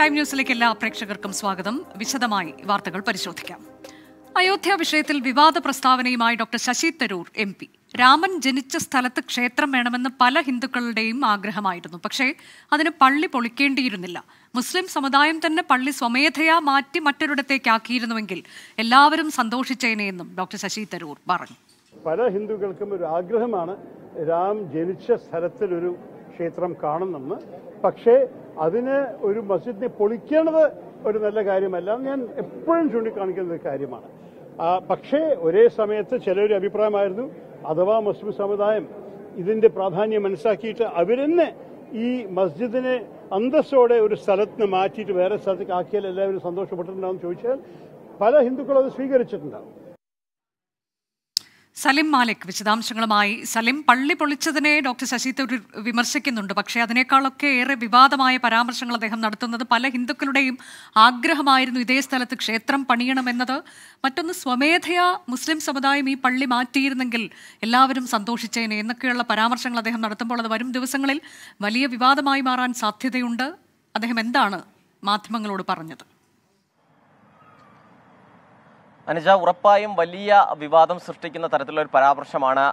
live ന്യൂസിലേക്ക് എല്ലാ പ്രേക്ഷകർക്കും സ്വാഗതം വിശദമായി വാർത്തകൾ പരിശോധിക്കാം അയോധ്യ വിഷയത്തിൽ വിവാദ പ്രസ്താവനയുമായി doctor Shashi Tharoor M P Raman ജനിച്ച സ്ഥലത്ത് ക്ഷേത്രം വേണമെന്ന് പല ഹിന്ദുക്കളുടെയും ആഗ്രഹമായിരുന്നു പക്ഷേ അതിന് പള്ളി പൊളിക്കേണ്ടിയിരുന്നില്ല മുസ്ലിം സമുദായം തന്നെ പള്ളി സ്വമേധയാ മാറ്റി മറ്റൊരിടത്തേക്കാക്കിയിരുന്നുവെങ്കിൽ എല്ലാവരും സന്തോഷിച്ചേനെയെന്നും ഡോക്ടർ ശശി തരൂർ പറഞ്ഞു പല ഹിന്ദുക്കൾക്കും ഒരു ആഗ്രഹമാണ് രാം ജനിച്ച സ്ഥലത്തിലൊരു ക്ഷേത്രം കാണുന്നെന്ന് പക്ഷേ അതിന് ഒരു മസ്ജിദിനെ പൊളിക്കേണ്ടത് ഒരു നല്ല കാര്യമല്ല ഞാൻ എപ്പോഴും ചൂണ്ടിക്കാണിക്കുന്ന ഒരു കാര്യമാണ് പക്ഷേ ഒരേ സമയത്ത് ഒരു അഭിപ്രായമായിരുന്നു അഥവാ മുസ്ലിം സമുദായം ഇതിന്റെ പ്രാധാന്യം മനസ്സിലാക്കിയിട്ട് അവരെന്നെ ഈ മസ്ജിദിനെ അന്തസ്സോടെ ഒരു സ്ഥലത്തിന് മാറ്റിയിട്ട് വേറെ സ്ഥലത്തേക്ക് ആക്കിയാൽ എല്ലാവരും സന്തോഷപ്പെട്ടിട്ടുണ്ടാവും ചോദിച്ചാൽ പല ഹിന്ദുക്കളും അത് സ്വീകരിച്ചിട്ടുണ്ടാവും സലിം മാലിക് വിശദാംശങ്ങളുമായി സലിം പള്ളി പൊളിച്ചതിനെ ഡോക്ടർ ശശി തരൂർ വിമർശിക്കുന്നുണ്ട് പക്ഷേ അതിനേക്കാളൊക്കെ ഏറെ വിവാദമായ പരാമർശങ്ങൾ അദ്ദേഹം നടത്തുന്നത് പല ഹിന്ദുക്കളുടെയും ആഗ്രഹമായിരുന്നു ഇതേ സ്ഥലത്ത് ക്ഷേത്രം പണിയണമെന്നത് മറ്റൊന്ന് സ്വമേധയാ മുസ്ലിം സമുദായം ഈ പള്ളി മാറ്റിയിരുന്നെങ്കിൽ എല്ലാവരും സന്തോഷിച്ചേനെ എന്നൊക്കെയുള്ള പരാമർശങ്ങൾ അദ്ദേഹം നടത്തുമ്പോൾ അത് വരും ദിവസങ്ങളിൽ വലിയ വിവാദമായി മാറാൻ സാധ്യതയുണ്ട് അദ്ദേഹം എന്താണ് മാധ്യമങ്ങളോട് പറഞ്ഞത് അനുജ ഉറപ്പായും വലിയ വിവാദം സൃഷ്ടിക്കുന്ന തരത്തിലുള്ള ഒരു പരാമർശമാണ്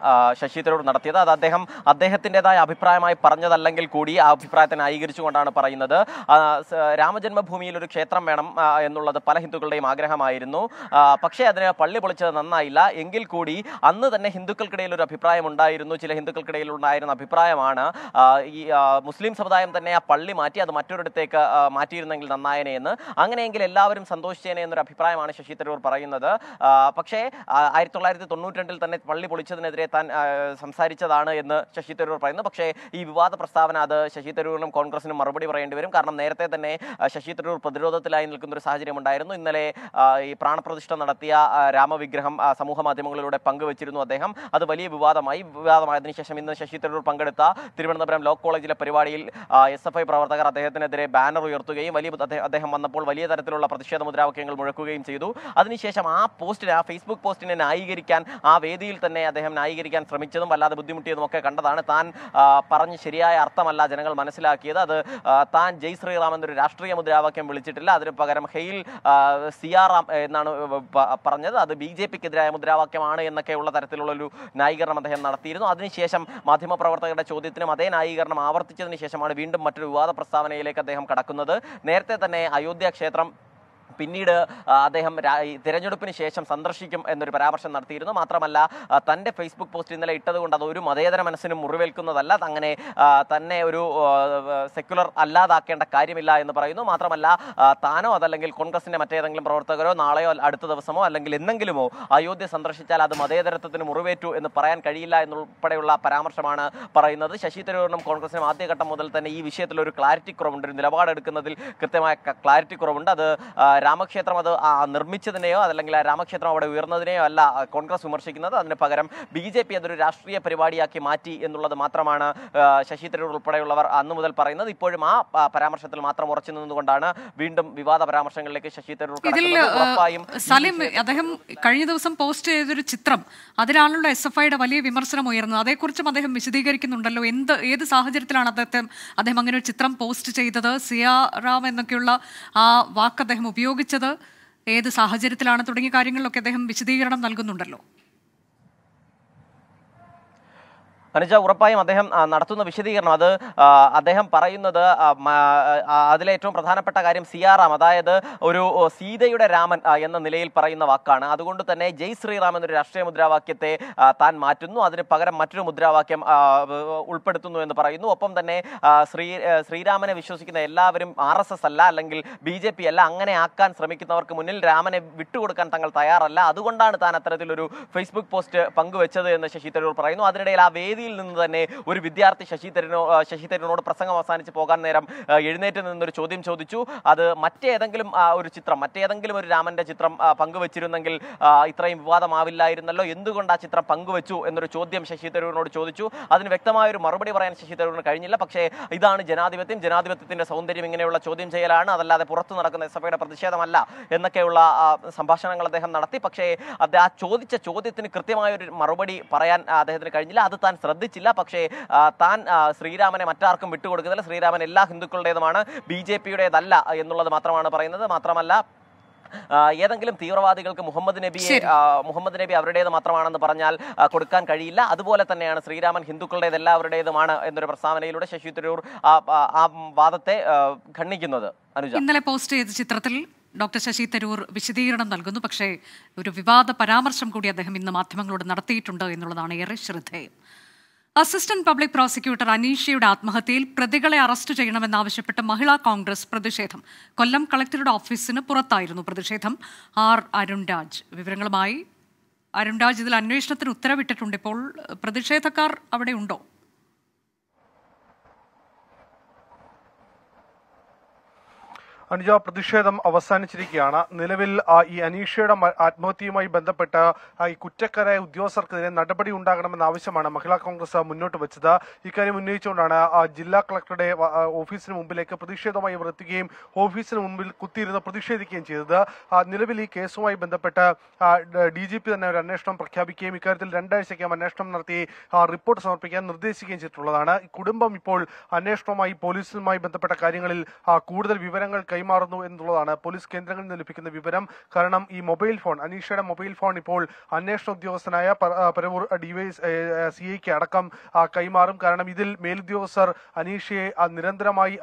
ശശി തരൂർ നടത്തിയത് അത് അദ്ദേഹം അദ്ദേഹത്തിൻ്റെതായ അഭിപ്രായമായി പറഞ്ഞതല്ലെങ്കിൽ കൂടി ആ അഭിപ്രായത്തെ ന്യായീകരിച്ചുകൊണ്ടാണ് പറയുന്നത് രാമജന്മഭൂമിയിൽ ഒരു ക്ഷേത്രം വേണം എന്നുള്ളത് പല ഹിന്ദുക്കളുടെയും ആഗ്രഹമായിരുന്നു പക്ഷേ അതിന് പള്ളി പൊളിച്ചത് നന്നായില്ല എങ്കിൽ കൂടി അന്ന് തന്നെ ഹിന്ദുക്കൾക്കിടയിൽ ഒരു അഭിപ്രായം ഉണ്ടായിരുന്നു ചില ഹിന്ദുക്കൾക്കിടയിൽ ഉണ്ടായിരുന്ന അഭിപ്രായമാണ് ഈ മുസ്ലിം സമുദായം തന്നെ ആ പള്ളി മാറ്റി അത് മറ്റൊരിടത്തേക്ക് മാറ്റിയിരുന്നെങ്കിൽ നന്നായനെ എന്ന് അങ്ങനെയെങ്കിൽ എല്ലാവരും സന്തോഷിച്ചേനെ എന്നൊരു അഭിപ്രായമാണ് ശശി തരൂർ പറയുന്നത് പറയുന്നത് പക്ഷേ ആയിരത്തി തൊള്ളായിരത്തി തൊണ്ണൂറ്റി രണ്ടിൽ തന്നെ പള്ളി പൊളിച്ചതിനെതിരെ താൻ സംസാരിച്ചതാണ് എന്ന് ശശി തരൂർ പറയുന്നു പക്ഷേ ഈ വിവാദ പ്രസ്താവന അത് ശശി തരൂരിനും കോൺഗ്രസിനും മറുപടി പറയേണ്ടി വരും കാരണം നേരത്തെ തന്നെ ശശി തരൂർ പ്രതിരോധത്തിലായി നിൽക്കുന്ന ഒരു സാഹചര്യം ഉണ്ടായിരുന്നു ഇന്നലെ ഈ പ്രാണപ്രതിഷ്ഠ നടത്തിയ രാമവിഗ്രഹം സമൂഹ മാധ്യമങ്ങളിലൂടെ പങ്കുവച്ചിരുന്നു അദ്ദേഹം അത് വലിയ വിവാദമായി വിവാദമായതിനു ശേഷം ഇന്ന് ശശി തരൂർ പങ്കെടുത്ത തിരുവനന്തപുരം ലോ കോളേജിലെ പരിപാടിയിൽ എസ് എഫ് ഐ പ്രവർത്തകർ അദ്ദേഹത്തിനെതിരെ ബാനർ ഉയർത്തുകയും വലിയ അദ്ദേഹം വന്നപ്പോൾ വലിയ തരത്തിലുള്ള പ്രതിഷേധ മുദ്രാവാക്യങ്ങൾ മുഴക്കുകയും ചെയ്തു അതിനുശേഷം ആ പോസ്റ്റിനെ ആ ഫേസ്ബുക്ക് പോസ്റ്റിനെ ന്യായീകരിക്കാൻ ആ വേദിയിൽ തന്നെ അദ്ദേഹം ന്യായീകരിക്കാൻ ശ്രമിച്ചതും വല്ലാതെ ബുദ്ധിമുട്ടിയതും ഒക്കെ കണ്ടതാണ് താൻ പറഞ്ഞ് ശരിയായ അർത്ഥമല്ല ജനങ്ങൾ മനസ്സിലാക്കിയത് അത് താൻ ജയ് ശ്രീറാം എന്നൊരു രാഷ്ട്രീയ മുദ്രാവാക്യം വിളിച്ചിട്ടില്ല അതിന് പകരം ഹെയിൽ സിയാറാം എന്നാണ് പറഞ്ഞത് അത് ബി ജെ പിക്കെതിരായ മുദ്രാവാക്യമാണ് എന്നൊക്കെയുള്ള തരത്തിലുള്ള ഒരു ന്യായീകരണം അദ്ദേഹം നടത്തിയിരുന്നു അതിനുശേഷം മാധ്യമപ്രവർത്തകരുടെ ചോദ്യത്തിനും അതേ ന്യായീകരണം ആവർത്തിച്ചതിന് ശേഷമാണ് വീണ്ടും മറ്റൊരു വിവാദ പ്രസ്താവനയിലേക്ക് അദ്ദേഹം കടക്കുന്നത് നേരത്തെ തന്നെ അയോധ്യ ക്ഷേത്രം പിന്നീട് അദ്ദേഹം തിരഞ്ഞെടുപ്പിന് ശേഷം സന്ദർശിക്കും എന്നൊരു പരാമർശം നടത്തിയിരുന്നു മാത്രമല്ല തൻ്റെ ഫേസ്ബുക്ക് പോസ്റ്റ് ഇന്നലെ ഇട്ടതുകൊണ്ട് അത് ഒരു മതേതര മനസ്സിനും മുറിവേൽക്കുന്നതല്ല അങ്ങനെ തന്നെ ഒരു സെക്യുലർ അല്ലാതാക്കേണ്ട കാര്യമില്ല എന്ന് പറയുന്നു മാത്രമല്ല താനോ അതല്ലെങ്കിൽ കോൺഗ്രസിൻ്റെ മറ്റേതെങ്കിലും പ്രവർത്തകരോ നാളെയോ അടുത്ത ദിവസമോ അല്ലെങ്കിൽ എന്തെങ്കിലുമോ അയോധ്യ സന്ദർശിച്ചാൽ അത് മതേതരത്വത്തിന് മുറിവേറ്റു എന്ന് പറയാൻ കഴിയില്ല എന്നുൾപ്പെടെയുള്ള പരാമർശമാണ് പറയുന്നത് ശശി തരൂരിനും കോൺഗ്രസിനും ആദ്യഘട്ടം മുതൽ തന്നെ ഈ വിഷയത്തിൽ ഒരു ക്ലാരിറ്റി കുറവുണ്ട് ഒരു നിലപാടെടുക്കുന്നതിൽ കൃത്യമായ ക്ലാരിറ്റി കുറവുണ്ട് അത് രാമക്ഷേത്രം അത് നിർമ്മിച്ചതിനെയോ അതല്ലെങ്കിൽ ആ രാമക്ഷേത്രം അവിടെ ഉയർന്നതിനെയോ അല്ല കോൺഗ്രസ് വിമർശിക്കുന്നത് അതിന് പകരം ബി ജെ പി അതൊരു രാഷ്ട്രീയ പരിപാടിയാക്കി മാറ്റി എന്നുള്ളത് മാത്രമാണ് ശശി തരൂർ ഉൾപ്പെടെയുള്ളവർ അന്ന് മുതൽ പറയുന്നത് ഇപ്പോഴും ആ പരാമർശത്തിൽ മാത്രം ഉറച്ചു നിന്നുകൊണ്ടാണ് വീണ്ടും വിവാദ പരാമർശങ്ങളിലേക്ക് ശശി തരൂർ ഉറപ്പായും സലിം അദ്ദേഹം കഴിഞ്ഞ ദിവസം പോസ്റ്റ് ചെയ്തൊരു ചിത്രം അതിലാണല്ലോ എസ് എഫ് ഐയുടെ വലിയ വിമർശനം ഉയർന്നത് അതേക്കുറിച്ചും അദ്ദേഹം വിശദീകരിക്കുന്നുണ്ടല്ലോ എന്ത് ഏത് സാഹചര്യത്തിലാണ് അദ്ദേഹത്തെ അദ്ദേഹം അങ്ങനെ ഒരു ചിത്രം പോസ്റ്റ് ചെയ്തത് സിയാറാം എന്നൊക്കെയുള്ള ആ വാക്ക് അദ്ദേഹം ഉപയോഗിച്ചു ഉപയോഗിച്ചത് ഏത് സാഹചര്യത്തിലാണ് തുടങ്ങിയ കാര്യങ്ങളിലൊക്കെ അദ്ദേഹം വിശദീകരണം നൽകുന്നുണ്ടല്ലോ അനുജ ഉറപ്പായും അദ്ദേഹം നടത്തുന്ന വിശദീകരണം അത് അദ്ദേഹം പറയുന്നത് അതിലെ ഏറ്റവും പ്രധാനപ്പെട്ട കാര്യം സിയാറാം അതായത് ഒരു സീതയുടെ രാമൻ എന്ന നിലയിൽ പറയുന്ന വാക്കാണ് അതുകൊണ്ട് തന്നെ ജയ് ശ്രീറാം എന്നൊരു രാഷ്ട്രീയ മുദ്രാവാക്യത്തെ താൻ മാറ്റുന്നു അതിന് പകരം മറ്റൊരു മുദ്രാവാക്യം ഉൾപ്പെടുത്തുന്നു എന്ന് പറയുന്നു ഒപ്പം തന്നെ ശ്രീ ശ്രീരാമനെ വിശ്വസിക്കുന്ന എല്ലാവരും ആർ എസ് എസ് അല്ല അല്ലെങ്കിൽ ബി ജെ പി അല്ല അങ്ങനെ ആക്കാൻ ശ്രമിക്കുന്നവർക്ക് മുന്നിൽ രാമനെ വിട്ടുകൊടുക്കാൻ തങ്ങൾ തയ്യാറല്ല അതുകൊണ്ടാണ് താൻ അത്തരത്തിലൊരു ഫേസ്ബുക്ക് പോസ്റ്റ് പങ്കുവെച്ചത് എന്ന് ശശി തരൂർ പറയുന്നു അതിനിടയിൽ ആ വേദി ഡൽഹിയിൽ നിന്ന് തന്നെ ഒരു വിദ്യാർത്ഥി ശശി തരൂരോ ശശി തരൂരിനോട് പ്രസംഗം അവസാനിച്ച് പോകാൻ നേരം എഴുന്നേറ്റ് നിന്നൊരു ചോദ്യം ചോദിച്ചു അത് മറ്റേതെങ്കിലും ഒരു ചിത്രം മറ്റേതെങ്കിലും ഒരു രാമന്റെ ചിത്രം പങ്കുവച്ചിരുന്നെങ്കിൽ ഇത്രയും വിവാദമാവില്ലായിരുന്നല്ലോ എന്തുകൊണ്ട് ആ ചിത്രം പങ്കുവച്ചു എന്നൊരു ചോദ്യം ശശി തരൂരിനോട് ചോദിച്ചു അതിന് വ്യക്തമായ ഒരു മറുപടി പറയാൻ ശശി തരൂരിന് കഴിഞ്ഞില്ല പക്ഷേ ഇതാണ് ജനാധിപത്യം ജനാധിപത്യത്തിന്റെ സൗന്ദര്യം ഇങ്ങനെയുള്ള ചോദ്യം ചെയ്യലാണ് അതല്ലാതെ പുറത്തു നടക്കുന്ന എസ് എഫ്ഐയുടെ പ്രതിഷേധമല്ല എന്നൊക്കെയുള്ള സംഭാഷണങ്ങൾ അദ്ദേഹം നടത്തി പക്ഷേ ആ ചോദിച്ച ചോദ്യത്തിന് കൃത്യമായ ഒരു മറുപടി പറയാൻ അദ്ദേഹത്തിന് കഴിഞ്ഞില്ല അത് താൻ ശ്രദ്ധിച്ചില്ല പക്ഷേ താൻ ശ്രീരാമനെ മറ്റാർക്കും വിട്ടുകൊടുക്കുന്നില്ല ശ്രീരാമൻ എല്ലാ ഹിന്ദുക്കളുടേതുമാണ് ബി ജെ പിയുടേതല്ല എന്നുള്ളത് മാത്രമാണ് പറയുന്നത് മാത്രമല്ല ഏതെങ്കിലും തീവ്രവാദികൾക്ക് മുഹമ്മദ് നബിയെ മുഹമ്മദ് നബി അവരുടേത് മാത്രമാണെന്ന് പറഞ്ഞാൽ കൊടുക്കാൻ കഴിയില്ല അതുപോലെ തന്നെയാണ് ശ്രീരാമൻ ഹിന്ദുക്കളുടേത് എല്ലാവരുടേതുമാണ് എന്നൊരു പ്രസ്താവനയിലൂടെ ശശി തരൂർ ആ വാദത്തെ ഖണ്ഡിക്കുന്നത് ഇന്നലെ പോസ്റ്റ് ചെയ്ത ചിത്രത്തിൽ ഡോക്ടർ ശശി തരൂർ വിശദീകരണം നൽകുന്നു പക്ഷേ ഒരു വിവാദ പരാമർശം കൂടി അദ്ദേഹം ഇന്ന് മാധ്യമങ്ങളോട് നടത്തിയിട്ടുണ്ട് എന്നുള്ളതാണ് ഏറെ ശ്രദ്ധേയം അസിസ്റ്റന്റ് പബ്ലിക് പ്രോസിക്യൂട്ടർ അനീഷയുടെ ആത്മഹത്യയിൽ പ്രതികളെ അറസ്റ്റ് ചെയ്യണമെന്നാവശ്യപ്പെട്ട് മഹിളാ കോൺഗ്രസ് പ്രതിഷേധം കൊല്ലം കളക്ടറുടെ ഓഫീസിന് പുറത്തായിരുന്നു പ്രതിഷേധം ആർ അരുൺരാജ് വിവരങ്ങളുമായി അരുൺരാജ് ഇതിൽ അന്വേഷണത്തിന് ഉത്തരവിട്ടിട്ടുണ്ട് ഇപ്പോൾ പ്രതിഷേധക്കാർ അവിടെ ഉണ്ടോ അനുജ പ്രതിഷേധം അവസാനിച്ചിരിക്കുകയാണ് നിലവിൽ ഈ അനീഷയുടെ ആത്മഹത്യയുമായി ബന്ധപ്പെട്ട് ഈ കുറ്റക്കാരായ ഉദ്യോഗസ്ഥർക്കെതിരെ നടപടി ഉണ്ടാകണമെന്ന ആവശ്യമാണ് മഹിളാ കോൺഗ്രസ് മുന്നോട്ട് വെച്ചത് ഇക്കാര്യം ഉന്നയിച്ചുകൊണ്ടാണ് ജില്ലാ കളക്ടറുടെ ഓഫീസിന് മുമ്പിലേക്ക് പ്രതിഷേധമായി ഇവർ എത്തുകയും ഓഫീസിന് മുമ്പിൽ കുത്തിയിരുന്ന് പ്രതിഷേധിക്കുകയും ചെയ്തത് നിലവിൽ ഈ കേസുമായി ബന്ധപ്പെട്ട് ഡി ജി പി തന്നെ ഒരു അന്വേഷണം പ്രഖ്യാപിക്കുകയും ഇക്കാര്യത്തിൽ രണ്ടാഴ്ചയ്ക്കകം അന്വേഷണം നടത്തി റിപ്പോർട്ട് സമർപ്പിക്കാൻ നിർദ്ദേശിക്കുകയും ചെയ്തിട്ടുള്ളതാണ് കുടുംബം ഇപ്പോൾ അന്വേഷണവുമായി പോലീസുമായി ബന്ധപ്പെട്ട കാര്യങ്ങളിൽ കൂടുതൽ വിവരങ്ങൾ കൈമാറുന്നു എന്നുള്ളതാണ് പോലീസ് കേന്ദ്രങ്ങളിൽ നിന്ന് ലഭിക്കുന്ന വിവരം കാരണം ഈ മൊബൈൽ ഫോൺ അനീഷയുടെ മൊബൈൽ ഫോൺ ഇപ്പോൾ അന്വേഷണ ഉദ്യോഗസ്ഥനായ പരവൂർ ഡിവൈ സി ഐക്ക് അടക്കം കൈമാറും കാരണം ഇതിൽ മേലുദ്യോഗസ്ഥർ അനീഷയെ നിരന്തരമായി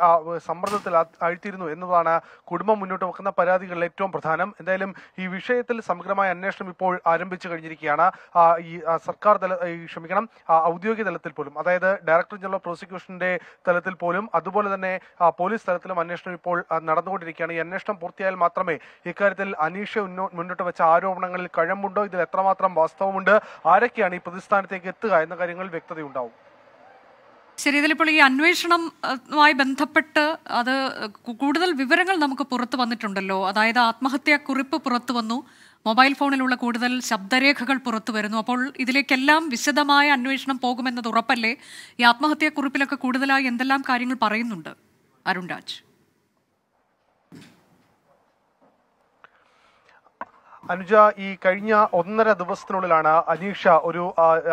സമ്മർദ്ദത്തിൽ അഴ്ത്തിയിരുന്നു എന്നതാണ് കുടുംബം മുന്നോട്ട് വെക്കുന്ന പരാതികളിൽ ഏറ്റവും പ്രധാനം എന്തായാലും ഈ വിഷയത്തിൽ സമഗ്രമായ അന്വേഷണം ഇപ്പോൾ ആരംഭിച്ചു കഴിഞ്ഞിരിക്കുകയാണ് ഈ സർക്കാർ തല ക്ഷമിക്കണം ഔദ്യോഗിക തലത്തിൽ പോലും അതായത് ഡയറക്ടർ ജനറൽ പ്രോസിക്യൂഷന്റെ തലത്തിൽ പോലും അതുപോലെ തന്നെ പോലീസ് തലത്തിലും അന്വേഷണം ഇപ്പോൾ നടന്നു നടന്നുകൊണ്ടിരിക്കുകയാണ് ഈ അന്വേഷണം പൂർത്തിയായാൽ മാത്രമേ ഇക്കാര്യത്തിൽ അനീഷ മുന്നോട്ട് വെച്ച ആരോപണങ്ങളിൽ കഴമ്പുണ്ടോ ഇതിൽ എത്രമാത്രം വാസ്തവമുണ്ട് ആരൊക്കെയാണ് ഈ പ്രതിസ്ഥാനത്തേക്ക് എത്തുക എന്ന കാര്യങ്ങൾ വ്യക്തതയുണ്ടാവും ശരി ഇതിലിപ്പോൾ ഈ അന്വേഷണവുമായി ബന്ധപ്പെട്ട് അത് കൂടുതൽ വിവരങ്ങൾ നമുക്ക് പുറത്തു വന്നിട്ടുണ്ടല്ലോ അതായത് ആത്മഹത്യാക്കുറിപ്പ് പുറത്തു വന്നു മൊബൈൽ ഫോണിലുള്ള കൂടുതൽ ശബ്ദരേഖകൾ പുറത്തു വരുന്നു അപ്പോൾ ഇതിലേക്കെല്ലാം വിശദമായ അന്വേഷണം പോകുമെന്നത് ഉറപ്പല്ലേ ഈ ആത്മഹത്യാക്കുറിപ്പിലൊക്കെ കൂടുതലായി എന്തെല്ലാം കാര്യങ്ങൾ പറയുന്നുണ്ട് അരുൺ രാജ് അനുജ ഈ കഴിഞ്ഞ ഒന്നര ദിവസത്തിനുള്ളിലാണ് അനീഷ ഒരു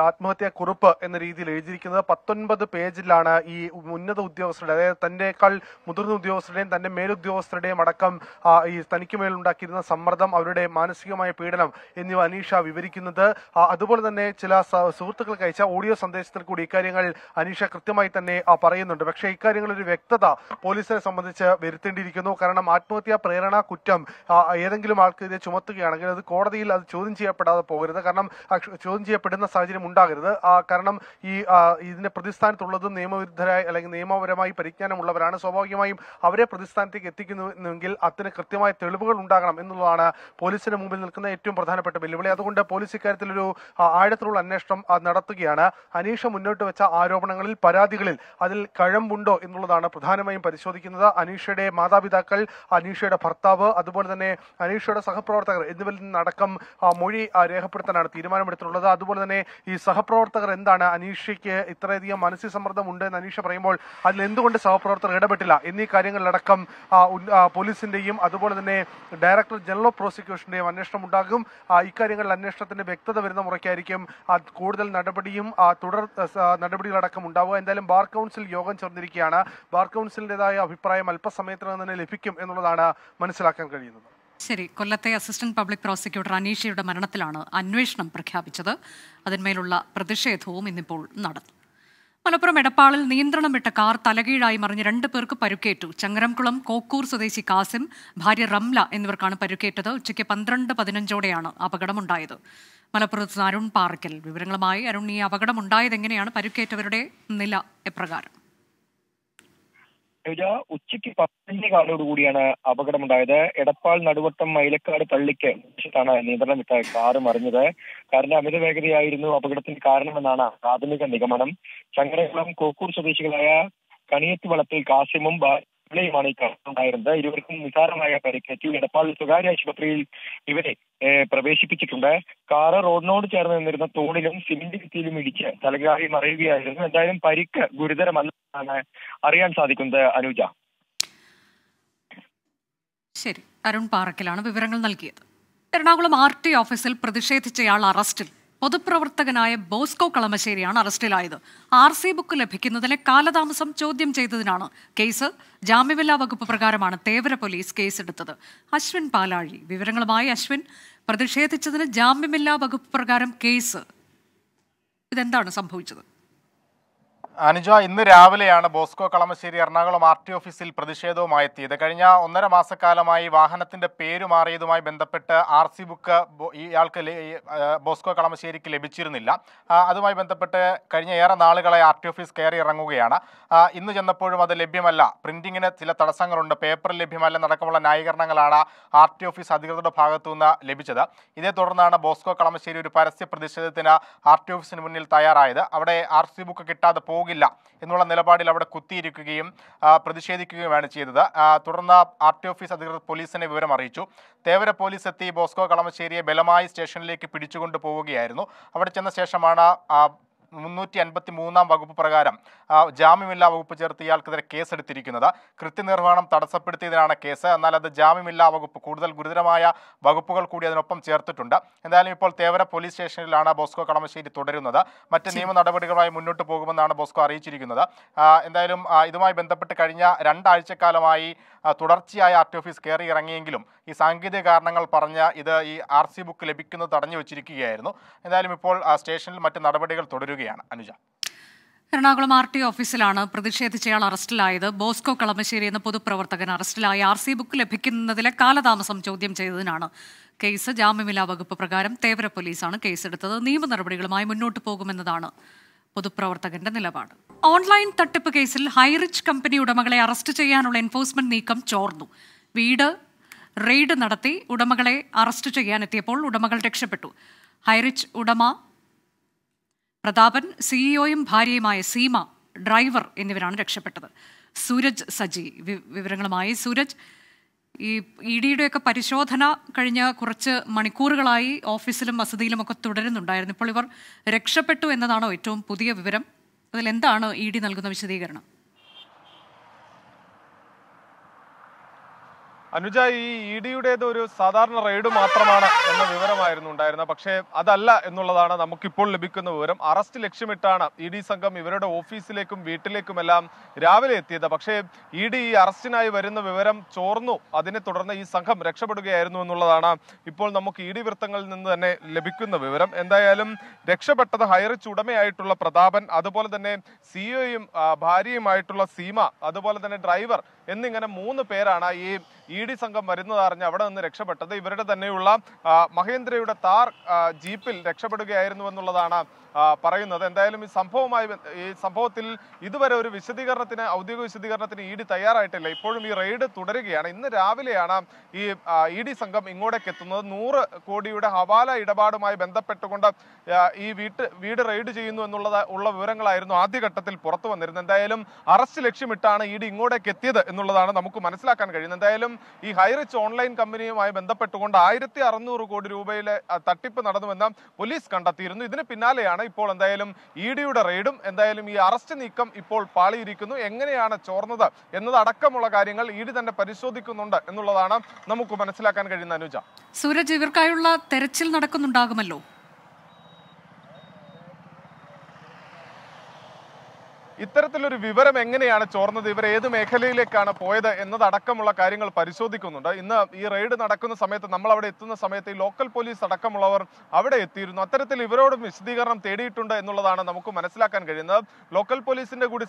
ആത്മഹത്യാ കുറിപ്പ് എന്ന രീതിയിൽ എഴുതിയിരിക്കുന്നത് പത്തൊൻപത് പേജിലാണ് ഈ ഉന്നത ഉദ്യോഗസ്ഥരുടെ അതായത് തന്റെക്കാൾ മുതിർന്ന ഉദ്യോഗസ്ഥരുടെയും തന്റെ മേലുദ്യോഗസ്ഥരുടെയും അടക്കം ഈ തനിക്ക് മേലുണ്ടാക്കിയിരുന്ന സമ്മർദ്ദം അവരുടെ മാനസികമായ പീഡനം എന്നിവ അനീഷ വിവരിക്കുന്നത് അതുപോലെ തന്നെ ചില സുഹൃത്തുക്കൾക്ക് അയച്ച ഓഡിയോ സന്ദേശത്തിൽ കൂടി ഇക്കാര്യങ്ങൾ അനീഷ കൃത്യമായി തന്നെ പറയുന്നുണ്ട് പക്ഷേ ഇക്കാര്യങ്ങളൊരു ഒരു വ്യക്തത പോലീസിനെ സംബന്ധിച്ച് വരുത്തേണ്ടിയിരിക്കുന്നു കാരണം ആത്മഹത്യാ പ്രേരണ കുറ്റം ഏതെങ്കിലും ആൾക്കെതിരെ ചുമത്തുകയാണെങ്കിൽ പറഞ്ഞത് കോടതിയിൽ അത് ചോദ്യം ചെയ്യപ്പെടാതെ പോകരുത് കാരണം ചോദ്യം ചെയ്യപ്പെടുന്ന സാഹചര്യം ഉണ്ടാകരുത് കാരണം ഈ ഇതിന്റെ പ്രതിസ്ഥാനത്തുള്ളതും നിയമവിരുദ്ധരായ അല്ലെങ്കിൽ നിയമപരമായി പരിജ്ഞാനമുള്ളവരാണ് സ്വാഭാവികമായും അവരെ പ്രതിസ്ഥാനത്തേക്ക് എത്തിക്കുന്നുവെങ്കിൽ അതിന് കൃത്യമായ തെളിവുകൾ ഉണ്ടാകണം എന്നുള്ളതാണ് പോലീസിന് മുമ്പിൽ നിൽക്കുന്ന ഏറ്റവും പ്രധാനപ്പെട്ട വെല്ലുവിളി അതുകൊണ്ട് പോലീസ് ഒരു ആഴത്തിലുള്ള അന്വേഷണം നടത്തുകയാണ് അനീഷ മുന്നോട്ട് വെച്ച ആരോപണങ്ങളിൽ പരാതികളിൽ അതിൽ കഴമ്പുണ്ടോ എന്നുള്ളതാണ് പ്രധാനമായും പരിശോധിക്കുന്നത് അനീഷയുടെ മാതാപിതാക്കൾ അനീഷയുടെ ഭർത്താവ് അതുപോലെ തന്നെ അനീഷയുടെ സഹപ്രവർത്തകർ എന്നിവർ ലെവലിൽ നിന്നടക്കം മൊഴി രേഖപ്പെടുത്താനാണ് തീരുമാനമെടുത്തിട്ടുള്ളത് അതുപോലെ തന്നെ ഈ സഹപ്രവർത്തകർ എന്താണ് അനീഷയ്ക്ക് ഇത്രയധികം മാനസിക സമ്മർദ്ദം ഉണ്ട് എന്ന് അനീഷ പറയുമ്പോൾ അതിൽ എന്തുകൊണ്ട് സഹപ്രവർത്തകർ ഇടപെട്ടില്ല എന്നീ കാര്യങ്ങളിലടക്കം പോലീസിന്റെയും അതുപോലെ തന്നെ ഡയറക്ടർ ജനറൽ ഓഫ് പ്രോസിക്യൂഷന്റെയും അന്വേഷണം ഉണ്ടാകും ഇക്കാര്യങ്ങളിൽ അന്വേഷണത്തിന്റെ വ്യക്തത വരുന്ന മുറയ്ക്കായിരിക്കും കൂടുതൽ നടപടിയും തുടർ നടപടികളടക്കം ഉണ്ടാവുക എന്തായാലും ബാർ കൗൺസിൽ യോഗം ചേർന്നിരിക്കുകയാണ് ബാർ കൗൺസിലിൻ്റെതായ അഭിപ്രായം അല്പസമയത്തിനകം തന്നെ ലഭിക്കും എന്നുള്ളതാണ് മനസ്സിലാക്കാൻ കഴിയുന്നത് ശരി കൊല്ലത്തെ അസിസ്റ്റന്റ് പബ്ലിക് പ്രോസിക്യൂട്ടർ അനീഷയുടെ മരണത്തിലാണ് അന്വേഷണം പ്രഖ്യാപിച്ചത് അതിന്മേലുള്ള പ്രതിഷേധവും ഇന്നിപ്പോൾ നടന്നു മലപ്പുറം എടപ്പാളിൽ നിയന്ത്രണം വിട്ട കാർ തലകീഴായി മറിഞ്ഞ് രണ്ട് പേർക്ക് പരുക്കേറ്റു ചങ്ങരംകുളം കോക്കൂർ സ്വദേശി കാസിം ഭാര്യ റംല എന്നിവർക്കാണ് പരുക്കേറ്റത് ഉച്ചയ്ക്ക് പന്ത്രണ്ട് പതിനഞ്ചോടെയാണ് അപകടമുണ്ടായത് മലപ്പുറത്ത് അരുൺ പാറയ്ക്കൽ വിവരങ്ങളുമായി അരുൺ ഈ അപകടമുണ്ടായതെങ്ങനെയാണ് പരുക്കേറ്റവരുടെ നില എപ്രകാരം ഉച്ചയ്ക്ക് പത്തിന്റെ കാലോടുകൂടിയാണ് അപകടമുണ്ടായത് എടപ്പാൾ നടുവട്ടം മൈലക്കാട് പള്ളിക്ക് ാണ് നിയന്ത്രണം വിട്ട കാറ് മറിഞ്ഞത് കാറിന്റെ അമിത വേഗതയായിരുന്നു അപകടത്തിന് കാരണമെന്നാണ് പ്രാഥമിക നിഗമനം ചങ്ങരകുളം കോക്കൂർ സ്വദേശികളായ കണിയത്ത് വളപ്പിൽ കാസിമും പിള്ളയുമാണ് ഈ ഉണ്ടായിരുന്നത് ഇരുവർക്കും നിസാരമായ പരിക്കേറ്റു എടപ്പാൾ സ്വകാര്യ ആശുപത്രിയിൽ ഇവരെ പ്രവേശിപ്പിച്ചിട്ടുണ്ട് കാറ് റോഡിനോട് ചേർന്ന് നിന്നിരുന്ന തോണിലും സിമന്റ് ഭിത്തിയിലും ഇടിച്ച് തലകാരി മറിയുകയായിരുന്നു എന്തായാലും പരിക്ക് ഗുരുതരമല്ല അറിയാൻ സാധിക്കുന്നത് അനുജ ശരി അരുൺ പാറക്കലാണ് വിവരങ്ങൾ നൽകിയത് എറണാകുളം ആർ ടി ഓഫീസിൽ പ്രതിഷേധിച്ചയാൾ അറസ്റ്റിൽ പൊതുപ്രവർത്തകനായ ബോസ്കോ കളമശ്ശേരിയാണ് അറസ്റ്റിലായത് ആർ സി ബുക്ക് ലഭിക്കുന്നതിന് കാലതാമസം ചോദ്യം ചെയ്തതിനാണ് കേസ് ജാമ്യമില്ലാ വകുപ്പ് പ്രകാരമാണ് തേവര പോലീസ് കേസെടുത്തത് അശ്വിൻ പാലാഴി വിവരങ്ങളുമായി അശ്വിൻ പ്രതിഷേധിച്ചതിന് ജാമ്യമില്ലാ വകുപ്പ് പ്രകാരം കേസ് ഇതെന്താണ് സംഭവിച്ചത് അനുജ ഇന്ന് രാവിലെയാണ് ബോസ്കോ കളമശ്ശേരി എറണാകുളം ആർ ടി ഓഫീസിൽ പ്രതിഷേധവുമായി എത്തിയത് കഴിഞ്ഞ ഒന്നര മാസക്കാലമായി വാഹനത്തിന്റെ പേര് മാറിയതുമായി ബന്ധപ്പെട്ട് ആർ സി ബുക്ക് ഇയാൾക്ക് ബോസ്കോ കളമശ്ശേരിക്ക് ലഭിച്ചിരുന്നില്ല അതുമായി ബന്ധപ്പെട്ട് കഴിഞ്ഞ ഏറെ നാളുകളെ ആർ ടി ഓഫീസ് കയറി ഇറങ്ങുകയാണ് ഇന്ന് ചെന്നപ്പോഴും അത് ലഭ്യമല്ല പ്രിന്റിങ്ങിന് ചില തടസ്സങ്ങളുണ്ട് പേപ്പർ നടക്കമുള്ള ന്യായീകരണങ്ങളാണ് ആർ ടി ഓഫീസ് അധികൃതരുടെ ഭാഗത്തുനിന്ന് ലഭിച്ചത് ഇതേ തുടർന്നാണ് ബോസ്കോ കളമശ്ശേരി ഒരു പരസ്യ പ്രതിഷേധത്തിന് ആർ ടി ഓഫീസിന് മുന്നിൽ തയ്യാറായത് അവിടെ ആർ സി ബുക്ക് കിട്ടാതെ പോകും പോകില്ല എന്നുള്ള നിലപാടിൽ അവിടെ കുത്തിയിരിക്കുകയും പ്രതിഷേധിക്കുകയുമാണ് ചെയ്തത് തുടർന്ന് ആർ ടി ഓഫീസ് അധികൃതർ പോലീസിനെ വിവരം അറിയിച്ചു തേവര പോലീസ് എത്തി ബോസ്കോ കളമശ്ശേരിയെ ബലമായി സ്റ്റേഷനിലേക്ക് പിടിച്ചുകൊണ്ട് പോവുകയായിരുന്നു അവിടെ ചെന്ന ശേഷമാണ് മുന്നൂറ്റി അൻപത്തി മൂന്നാം വകുപ്പ് പ്രകാരം ജാമ്യമില്ലാ വകുപ്പ് ചേർത്ത് ഇയാൾക്കെതിരെ കേസെടുത്തിരിക്കുന്നത് കൃത്യനിർവഹണം തടസ്സപ്പെടുത്തിയതിനാണ് കേസ് എന്നാൽ അത് ജാമ്യമില്ലാ വകുപ്പ് കൂടുതൽ ഗുരുതരമായ വകുപ്പുകൾ കൂടി അതിനൊപ്പം ചേർത്തിട്ടുണ്ട് എന്തായാലും ഇപ്പോൾ തേവര പോലീസ് സ്റ്റേഷനിലാണ് ബോസ്കോ കളമശ്ശേരി തുടരുന്നത് മറ്റ് നിയമ നടപടികളുമായി മുന്നോട്ട് പോകുമെന്നാണ് ബോസ്കോ അറിയിച്ചിരിക്കുന്നത് എന്തായാലും ഇതുമായി ബന്ധപ്പെട്ട് കഴിഞ്ഞ രണ്ടാഴ്ചക്കാലമായി തുടർച്ചയായ ടി ഓഫീസ് കയറി ഇറങ്ങിയെങ്കിലും ഈ സാങ്കേതിക കാരണങ്ങൾ പറഞ്ഞ ഇത് ഈ ആർ സി ബുക്ക് ലഭിക്കുന്നത് തടഞ്ഞു വെച്ചിരിക്കുകയായിരുന്നു എന്തായാലും ഇപ്പോൾ സ്റ്റേഷനിൽ മറ്റ് നടപടികൾ തുടരുകയാണ് അനുജ എറണാകുളം ആർ ടി ഓഫീസിലാണ് പ്രതിഷേധിച്ചയാൾ അറസ്റ്റിലായത് ബോസ്കോ കളമശ്ശേരി എന്ന പൊതുപ്രവർത്തകൻ അറസ്റ്റിലായി ആർ സി ബുക്ക് ലഭിക്കുന്നതിലെ കാലതാമസം ചോദ്യം ചെയ്തതിനാണ് കേസ് ജാമ്യമില്ലാ വകുപ്പ് പ്രകാരം തേവര പോലീസാണ് കേസെടുത്തത് നിയമ നടപടികളുമായി മുന്നോട്ട് പോകുമെന്നതാണ് പൊതുപ്രവർത്തകന്റെ നിലപാട് ഓൺലൈൻ തട്ടിപ്പ് കേസിൽ ഹൈറിച്ച് കമ്പനി ഉടമകളെ അറസ്റ്റ് ചെയ്യാനുള്ള എൻഫോഴ്സ്മെന്റ് നീക്കം ചോർന്നു വീട് റെയ്ഡ് നടത്തി ഉടമകളെ അറസ്റ്റ് ചെയ്യാനെത്തിയപ്പോൾ ഉടമകൾ രക്ഷപ്പെട്ടു ഹൈറിച്ച് ഉടമ പ്രതാപൻ സിഇഒയും e ഭാര്യയുമായ സീമ ഡ്രൈവർ എന്നിവരാണ് രക്ഷപ്പെട്ടത് സൂരജ് സജി വിവരങ്ങളുമായി സൂരജ് ഈ ഇ ഡിയുടെയൊക്കെ പരിശോധന കഴിഞ്ഞ കുറച്ച് മണിക്കൂറുകളായി ഓഫീസിലും വസതിയിലുമൊക്കെ തുടരുന്നുണ്ടായിരുന്നു ഇപ്പോൾ ഇവർ രക്ഷപ്പെട്ടു എന്നതാണോ ഏറ്റവും പുതിയ വിവരം അതിൽ എന്താണ് ഇ ഡി നൽകുന്ന വിശദീകരണം അനുജ ഈ ഇ ഡിയുടേത് ഒരു സാധാരണ റെയ്ഡ് മാത്രമാണ് എന്ന വിവരമായിരുന്നു ഉണ്ടായിരുന്നത് പക്ഷേ അതല്ല എന്നുള്ളതാണ് നമുക്കിപ്പോൾ ലഭിക്കുന്ന വിവരം അറസ്റ്റ് ലക്ഷ്യമിട്ടാണ് ഇ ഡി സംഘം ഇവരുടെ ഓഫീസിലേക്കും വീട്ടിലേക്കുമെല്ലാം രാവിലെ എത്തിയത് പക്ഷേ ഇ ഡി ഈ അറസ്റ്റിനായി വരുന്ന വിവരം ചോർന്നു അതിനെ തുടർന്ന് ഈ സംഘം രക്ഷപ്പെടുകയായിരുന്നു എന്നുള്ളതാണ് ഇപ്പോൾ നമുക്ക് ഇ ഡി വൃത്തങ്ങളിൽ നിന്ന് തന്നെ ലഭിക്കുന്ന വിവരം എന്തായാലും രക്ഷപ്പെട്ടത് ഹൈറിച്ച് ഉടമയായിട്ടുള്ള പ്രതാപൻ അതുപോലെ തന്നെ സിഇഒയും ഭാര്യയുമായിട്ടുള്ള സീമ അതുപോലെ തന്നെ ഡ്രൈവർ എന്നിങ്ങനെ മൂന്ന് പേരാണ് ഈ ഇ ഡി സംഘം വരുന്നതറിഞ്ഞ് അവിടെ നിന്ന് രക്ഷപ്പെട്ടത് ഇവരുടെ തന്നെയുള്ള മഹേന്ദ്രയുടെ താർ ജീപ്പിൽ രക്ഷപ്പെടുകയായിരുന്നു എന്നുള്ളതാണ് പറയുന്നത് എന്തായാലും ഈ സംഭവവുമായി ഈ സംഭവത്തിൽ ഇതുവരെ ഒരു വിശദീകരണത്തിന് ഔദ്യോഗിക വിശദീകരണത്തിന് ഇ ഡി തയ്യാറായിട്ടില്ല ഇപ്പോഴും ഈ റെയ്ഡ് തുടരുകയാണ് ഇന്ന് രാവിലെയാണ് ഈ ഇ ഡി സംഘം ഇങ്ങോട്ടേക്ക് എത്തുന്നത് നൂറ് കോടിയുടെ ഹവാല ഇടപാടുമായി ബന്ധപ്പെട്ടുകൊണ്ട് ഈ വീട്ട് വീട് റെയ്ഡ് ചെയ്യുന്നു എന്നുള്ളത് ഉള്ള വിവരങ്ങളായിരുന്നു ആദ്യഘട്ടത്തിൽ പുറത്തു വന്നിരുന്നത് എന്തായാലും അറസ്റ്റ് ലക്ഷ്യമിട്ടാണ് ഇ ഡി ഇങ്ങോട്ടേക്ക് എത്തിയത് എന്നുള്ളതാണ് നമുക്ക് മനസ്സിലാക്കാൻ കഴിയുന്നത് എന്തായാലും ഈ ഹൈറിച്ച് ഓൺലൈൻ കമ്പനിയുമായി ബന്ധപ്പെട്ടുകൊണ്ട് ആയിരത്തി കോടി രൂപയിലെ തട്ടിപ്പ് നടന്നുവെന്ന് പോലീസ് കണ്ടെത്തിയിരുന്നു ഇതിന് പിന്നാലെയാണ് തന്നെയാണ് ഇപ്പോൾ എന്തായാലും ഇ ഡിയുടെ റെയ്ഡും എന്തായാലും ഈ അറസ്റ്റ് നീക്കം ഇപ്പോൾ പാളിയിരിക്കുന്നു എങ്ങനെയാണ് ചോർന്നത് എന്നതടക്കമുള്ള കാര്യങ്ങൾ ഇ ഡി തന്നെ പരിശോധിക്കുന്നുണ്ട് എന്നുള്ളതാണ് നമുക്ക് മനസ്സിലാക്കാൻ കഴിയുന്ന അനുജ സൂരജ് ഇവർക്കായുള്ള തെരച്ചിൽ നടക്കുന്നുണ്ടാകുമല്ലോ ഇത്തരത്തിലൊരു വിവരം എങ്ങനെയാണ് ചോർന്നത് ഇവർ ഏത് മേഖലയിലേക്കാണ് പോയത് എന്നതടക്കമുള്ള കാര്യങ്ങൾ പരിശോധിക്കുന്നുണ്ട് ഇന്ന് ഈ റെയ്ഡ് നടക്കുന്ന സമയത്ത് നമ്മൾ അവിടെ എത്തുന്ന സമയത്ത് ഈ ലോക്കൽ പോലീസ് അടക്കമുള്ളവർ അവിടെ എത്തിയിരുന്നു അത്തരത്തിൽ ഇവരോടും വിശദീകരണം തേടിയിട്ടുണ്ട് എന്നുള്ളതാണ് നമുക്ക് മനസ്സിലാക്കാൻ കഴിയുന്നത് ലോക്കൽ പോലീസിന്റെ കൂടി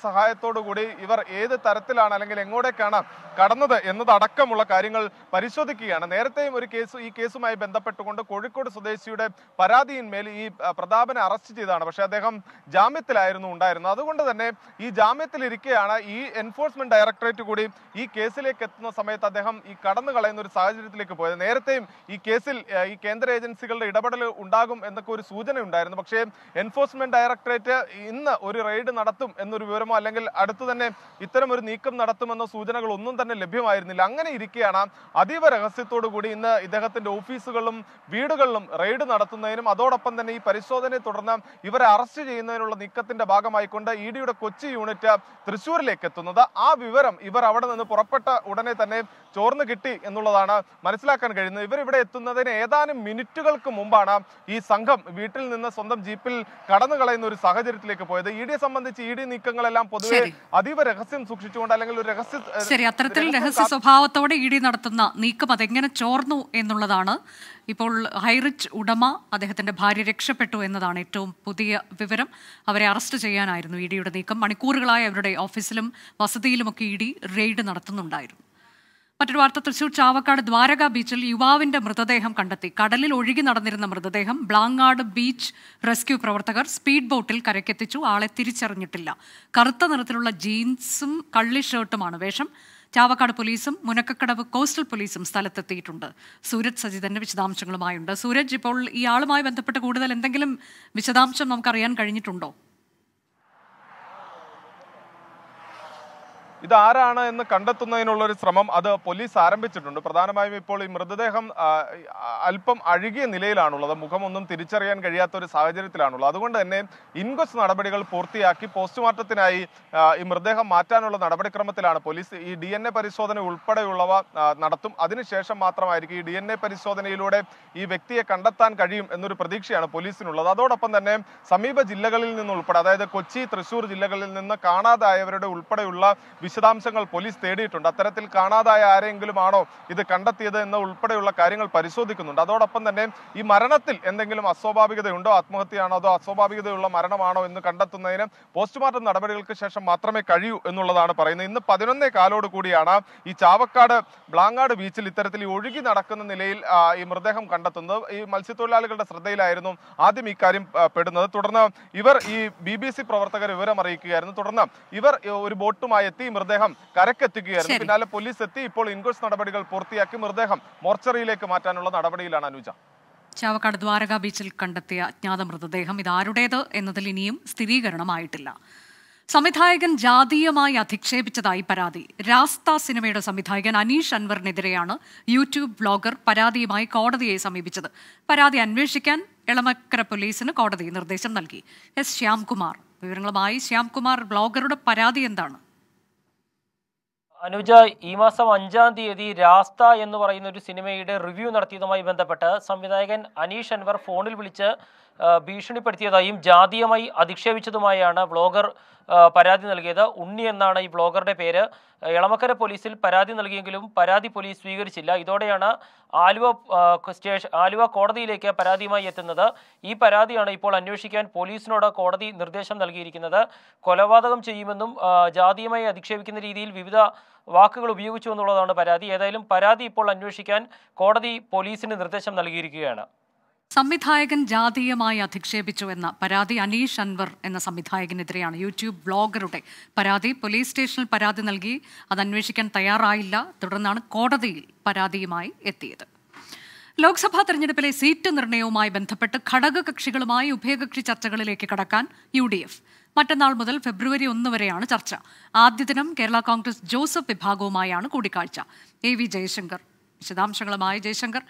കൂടി ഇവർ ഏത് തരത്തിലാണ് അല്ലെങ്കിൽ എങ്ങോട്ടേക്കാണ് കടന്നത് എന്നതടക്കമുള്ള കാര്യങ്ങൾ പരിശോധിക്കുകയാണ് നേരത്തെയും ഒരു കേസ് ഈ കേസുമായി ബന്ധപ്പെട്ടുകൊണ്ട് കോഴിക്കോട് സ്വദേശിയുടെ പരാതിയിന്മേൽ ഈ പ്രതാപനെ അറസ്റ്റ് ചെയ്താണ് പക്ഷേ അദ്ദേഹം ജാമ്യത്തിലായിരുന്നു ഉണ്ടായിരുന്നത് അതുകൊണ്ട് തന്നെ ഈ ജാമ്യത്തിൽ ഇരിക്കുകയാണ് ഈ എൻഫോഴ്സ്മെന്റ് ഡയറക്ടറേറ്റ് കൂടി ഈ കേസിലേക്ക് എത്തുന്ന സമയത്ത് അദ്ദേഹം ഈ കടന്നു കളയുന്ന ഒരു സാഹചര്യത്തിലേക്ക് പോയത് നേരത്തെയും ഈ കേസിൽ ഈ കേന്ദ്ര ഏജൻസികളുടെ ഇടപെടൽ ഉണ്ടാകും എന്നൊക്കെ ഒരു സൂചന ഉണ്ടായിരുന്നു പക്ഷേ എൻഫോഴ്സ്മെന്റ് ഡയറക്ടറേറ്റ് ഇന്ന് ഒരു റെയ്ഡ് നടത്തും എന്നൊരു വിവരമോ അല്ലെങ്കിൽ അടുത്തു തന്നെ ഇത്തരം ഒരു നീക്കം നടത്തുമെന്നോ സൂചനകൾ ഒന്നും തന്നെ ലഭ്യമായിരുന്നില്ല അങ്ങനെ ഇരിക്കുകയാണ് അതീവ രഹസ്യത്തോടു കൂടി ഇന്ന് ഇദ്ദേഹത്തിന്റെ ഓഫീസുകളിലും വീടുകളിലും റെയ്ഡ് നടത്തുന്നതിനും അതോടൊപ്പം തന്നെ ഈ പരിശോധനയെ തുടർന്ന് ഇവരെ അറസ്റ്റ് ചെയ്യുന്നതിനുള്ള നീക്കത്തിന്റെ ഭാഗമായിക്കൊണ്ട് ഇ ഡിയുടെ കൊച്ചി യൂണിറ്റ് തൃശ്ശൂരിലേക്ക് എത്തുന്നത് ആ വിവരം ഇവർ അവിടെ നിന്ന് പുറപ്പെട്ട ഉടനെ തന്നെ ചോർന്ന് കിട്ടി എന്നുള്ളതാണ് മനസ്സിലാക്കാൻ കഴിയുന്നത് ഇവർ ഇവിടെ എത്തുന്നതിന് ഏതാനും മിനിറ്റുകൾക്ക് മുമ്പാണ് ഈ സംഘം വീട്ടിൽ നിന്ന് സ്വന്തം ജീപ്പിൽ കടന്നു കളയുന്ന ഒരു സാഹചര്യത്തിലേക്ക് പോയത് ഇ ഡിയെ സംബന്ധിച്ച് ഇ ഡി നീക്കങ്ങളെല്ലാം പൊതുവെ അതീവ രഹസ്യം സൂക്ഷിച്ചുകൊണ്ട് അല്ലെങ്കിൽ ഒരു രഹസ്യ ശരി അത്തരത്തിൽ രഹസ്യ സ്വഭാവത്തോടെ ഇ ഡി നടത്തുന്ന നീക്കം അതെങ്ങനെ ചോർന്നു എന്നുള്ളതാണ് ഇപ്പോൾ ഹൈറിച്ച് ഉടമ അദ്ദേഹത്തിന്റെ ഭാര്യ രക്ഷപ്പെട്ടു എന്നതാണ് ഏറ്റവും പുതിയ വിവരം അവരെ അറസ്റ്റ് ചെയ്യാനായിരുന്നു ഇ ഡിയുടെ നീക്കം മണിക്കൂറുകളായി അവരുടെ ഓഫീസിലും വസതിയിലുമൊക്കെ ഇ ഡി റെയ്ഡ് നടത്തുന്നുണ്ടായിരുന്നു മറ്റൊരു വാർത്ത തൃശൂർ ചാവക്കാട് ദ്വാരക ബീച്ചിൽ യുവാവിന്റെ മൃതദേഹം കണ്ടെത്തി കടലിൽ ഒഴുകി നടന്നിരുന്ന മൃതദേഹം ബ്ലാങ്ങാട് ബീച്ച് റെസ്ക്യൂ പ്രവർത്തകർ സ്പീഡ് ബോട്ടിൽ കരക്കെത്തിച്ചു ആളെ തിരിച്ചറിഞ്ഞിട്ടില്ല കറുത്ത നിറത്തിലുള്ള ജീൻസും കള്ളി ഷർട്ടുമാണ് വേഷം ചാവക്കാട് പോലീസും മുനക്കക്കടവ് കോസ്റ്റൽ പോലീസും സ്ഥലത്തെത്തിയിട്ടുണ്ട് സൂരജ് സജിതന്റെ വിശദാംശങ്ങളുമായുണ്ട് സൂരജ് ഇപ്പോൾ ഇയാളുമായി ബന്ധപ്പെട്ട് കൂടുതൽ എന്തെങ്കിലും വിശദാംശം നമുക്കറിയാൻ കഴിഞ്ഞിട്ടുണ്ടോ ഇതാരാണ് എന്ന് കണ്ടെത്തുന്നതിനുള്ള ഒരു ശ്രമം അത് പോലീസ് ആരംഭിച്ചിട്ടുണ്ട് പ്രധാനമായും ഇപ്പോൾ ഈ മൃതദേഹം അല്പം അഴുകിയ നിലയിലാണുള്ളത് മുഖമൊന്നും തിരിച്ചറിയാൻ കഴിയാത്ത ഒരു സാഹചര്യത്തിലാണുള്ളത് അതുകൊണ്ട് തന്നെ ഇൻക്വസ്റ്റ് നടപടികൾ പൂർത്തിയാക്കി പോസ്റ്റ്മോർട്ടത്തിനായി ഈ മൃതദേഹം മാറ്റാനുള്ള നടപടിക്രമത്തിലാണ് പോലീസ് ഈ ഡി എൻ എ പരിശോധന ഉൾപ്പെടെയുള്ളവ നടത്തും അതിനുശേഷം മാത്രമായിരിക്കും ഈ ഡി എൻ എ പരിശോധനയിലൂടെ ഈ വ്യക്തിയെ കണ്ടെത്താൻ കഴിയും എന്നൊരു പ്രതീക്ഷയാണ് പോലീസിനുള്ളത് അതോടൊപ്പം തന്നെ സമീപ ജില്ലകളിൽ നിന്നുൾപ്പെടെ അതായത് കൊച്ചി തൃശൂർ ജില്ലകളിൽ നിന്ന് കാണാതായവരുടെ ഉൾപ്പെടെയുള്ള വിശദാംശങ്ങൾ പോലീസ് തേടിയിട്ടുണ്ട് അത്തരത്തിൽ കാണാതായ ആരെങ്കിലും ആണോ ഇത് കണ്ടെത്തിയത് എന്ന് ഉൾപ്പെടെയുള്ള കാര്യങ്ങൾ പരിശോധിക്കുന്നുണ്ട് അതോടൊപ്പം തന്നെ ഈ മരണത്തിൽ എന്തെങ്കിലും അസ്വാഭാവികതയുണ്ടോ ആത്മഹത്യയാണോ അതോ അസ്വാഭാവികതയുള്ള മരണമാണോ എന്ന് കണ്ടെത്തുന്നതിന് പോസ്റ്റ്മോർട്ടം നടപടികൾക്ക് ശേഷം മാത്രമേ കഴിയൂ എന്നുള്ളതാണ് പറയുന്നത് ഇന്ന് പതിനൊന്നേ കാലോട് കൂടിയാണ് ഈ ചാവക്കാട് ബ്ലാങ്ങാട് ബീച്ചിൽ ഇത്തരത്തിൽ ഒഴുകി നടക്കുന്ന നിലയിൽ ഈ മൃതദേഹം കണ്ടെത്തുന്നത് ഈ മത്സ്യത്തൊഴിലാളികളുടെ ശ്രദ്ധയിലായിരുന്നു ആദ്യം ഈ കാര്യം പെടുന്നത് തുടർന്ന് ഇവർ ഈ ബി പ്രവർത്തകർ വിവരം അറിയിക്കുകയായിരുന്നു തുടർന്ന് ഇവർ ഒരു ബോട്ടുമായി എത്തി മൃതദേഹം കരക്കെത്തുകയായിരുന്നു പിന്നാലെ പോലീസ് എത്തി ഇപ്പോൾ ഇൻക്വസ്റ്റ് നടപടികൾ പൂർത്തിയാക്കി മൃതദേഹം മോർച്ചറിയിലേക്ക് മാറ്റാനുള്ള നടപടിയിലാണ് അനുജ ചാവക്കാട് ദ്വാരക ബീച്ചിൽ കണ്ടെത്തിയ അജ്ഞാത മൃതദേഹം ഇതാരുടേത് എന്നതിൽ ഇനിയും സ്ഥിരീകരണമായിട്ടില്ല സംവിധായകൻ ജാതീയമായി അധിക്ഷേപിച്ചതായി പരാതി രാസ്ത സിനിമയുടെ സംവിധായകൻ അനീഷ് അൻവറിനെതിരെയാണ് യൂട്യൂബ് ബ്ലോഗർ പരാതിയുമായി കോടതിയെ സമീപിച്ചത് പരാതി അന്വേഷിക്കാൻ എളമക്കര പോലീസിന് കോടതി നിർദ്ദേശം നൽകി എസ് ശ്യാംകുമാർ വിവരങ്ങളുമായി ശ്യാംകുമാർ ബ്ലോഗറുടെ പരാതി എന്താണ് അനുജ ഈ മാസം അഞ്ചാം തീയതി രാസ്ത എന്ന് പറയുന്ന ഒരു സിനിമയുടെ റിവ്യൂ നടത്തിയതുമായി ബന്ധപ്പെട്ട് സംവിധായകൻ അനീഷ് അൻവർ ഫോണിൽ വിളിച്ച് ഭീഷണിപ്പെടുത്തിയതായും ജാതീയമായി അധിക്ഷേപിച്ചതുമായാണ് വ്ളോഗർ പരാതി നൽകിയത് ഉണ്ണി എന്നാണ് ഈ വ്ളോഗറുടെ പേര് എളമക്കര പോലീസിൽ പരാതി നൽകിയെങ്കിലും പരാതി പോലീസ് സ്വീകരിച്ചില്ല ഇതോടെയാണ് ആലുവ സ്റ്റേഷൻ ആലുവ കോടതിയിലേക്ക് പരാതിയുമായി എത്തുന്നത് ഈ പരാതിയാണ് ഇപ്പോൾ അന്വേഷിക്കാൻ പോലീസിനോട് കോടതി നിർദ്ദേശം നൽകിയിരിക്കുന്നത് കൊലപാതകം ചെയ്യുമെന്നും ജാതീയമായി അധിക്ഷേപിക്കുന്ന രീതിയിൽ വിവിധ വാക്കുകൾ ഉപയോഗിച്ചു എന്നുള്ളതാണ് പരാതി ഏതായാലും പരാതി ഇപ്പോൾ അന്വേഷിക്കാൻ കോടതി പോലീസിന് നിർദ്ദേശം നൽകിയിരിക്കുകയാണ് സംവിധായകൻ ജാതീയമായി അധിക്ഷേപിച്ചു എന്ന പരാതി അനീഷ് അൻവർ എന്ന സംവിധായകനെതിരെയാണ് യൂട്യൂബ് ബ്ലോഗറുടെ പരാതി പോലീസ് സ്റ്റേഷനിൽ പരാതി നൽകി അത് അന്വേഷിക്കാൻ തയ്യാറായില്ല തുടർന്നാണ് കോടതിയിൽ പരാതിയുമായി എത്തിയത് ലോക്സഭാ തെരഞ്ഞെടുപ്പിലെ സീറ്റ് നിർണയവുമായി ബന്ധപ്പെട്ട് ഘടകകക്ഷികളുമായി ഉഭയകക്ഷി ചർച്ചകളിലേക്ക് കടക്കാൻ യു ഡി എഫ് മറ്റന്നാൾ മുതൽ ഫെബ്രുവരി ഒന്ന് വരെയാണ് ചർച്ച ആദ്യ ദിനം കേരള കോൺഗ്രസ് ജോസഫ് വിഭാഗവുമായാണ് കൂടിക്കാഴ്ച എ വി ജയശങ്കർ വിശദാംശങ്ങളുമായി ജയശങ്കർ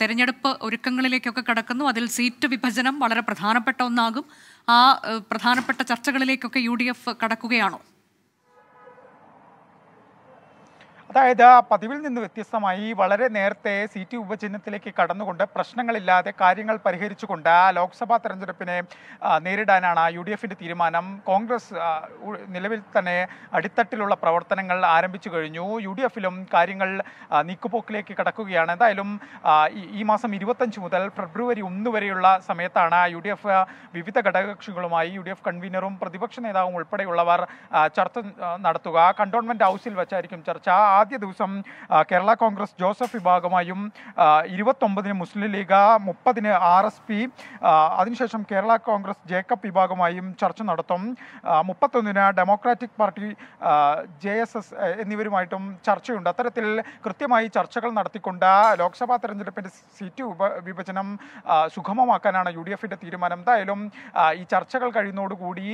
തെരഞ്ഞെടുപ്പ് ഒരുക്കങ്ങളിലേക്കൊക്കെ കടക്കുന്നു അതിൽ സീറ്റ് വിഭജനം വളരെ പ്രധാനപ്പെട്ട ഒന്നാകും ആ പ്രധാനപ്പെട്ട ചർച്ചകളിലേക്കൊക്കെ യു കടക്കുകയാണോ അതായത് ആ പതിവിൽ നിന്ന് വ്യത്യസ്തമായി വളരെ നേരത്തെ സീറ്റ് വിഭജനത്തിലേക്ക് കടന്നുകൊണ്ട് പ്രശ്നങ്ങളില്ലാതെ കാര്യങ്ങൾ പരിഹരിച്ചുകൊണ്ട് ലോക്സഭാ തെരഞ്ഞെടുപ്പിനെ നേരിടാനാണ് യു ഡി എഫിൻ്റെ തീരുമാനം കോൺഗ്രസ് നിലവിൽ തന്നെ അടിത്തട്ടിലുള്ള പ്രവർത്തനങ്ങൾ ആരംഭിച്ചു കഴിഞ്ഞു യു ഡി എഫിലും കാര്യങ്ങൾ നീക്കുപോക്കിലേക്ക് കടക്കുകയാണ് എന്തായാലും ഈ മാസം ഇരുപത്തഞ്ച് മുതൽ ഫെബ്രുവരി ഒന്ന് വരെയുള്ള സമയത്താണ് യു ഡി എഫ് വിവിധ ഘടകകക്ഷികളുമായി യു ഡി എഫ് കൺവീനറും പ്രതിപക്ഷ നേതാവും ഉൾപ്പെടെയുള്ളവർ ചർച്ച നടത്തുക കണ്ടോൺമെന്റ് ഹൗസിൽ വെച്ചായിരിക്കും ചർച്ച ആ ആദ്യ ദിവസം കേരള കോൺഗ്രസ് ജോസഫ് വിഭാഗമായും ഇരുപത്തൊമ്പതിന് മുസ്ലിം ലീഗ് മുപ്പതിന് ആർ എസ് പി അതിനുശേഷം കേരള കോൺഗ്രസ് ജേക്കബ് വിഭാഗമായും ചർച്ച നടത്തും മുപ്പത്തൊന്നിന് democratic party J S S എന്നിവരുമായിട്ടും ചർച്ചയുണ്ട് അത്തരത്തിൽ കൃത്യമായി ചർച്ചകൾ നടത്തിക്കൊണ്ട് ലോക്സഭാ തെരഞ്ഞെടുപ്പിൻ്റെ സീറ്റ് വിഭജനം സുഗമമാക്കാനാണ് യു ഡി എഫിൻ്റെ തീരുമാനം എന്തായാലും ഈ ചർച്ചകൾ കഴിയുന്നതോടുകൂടി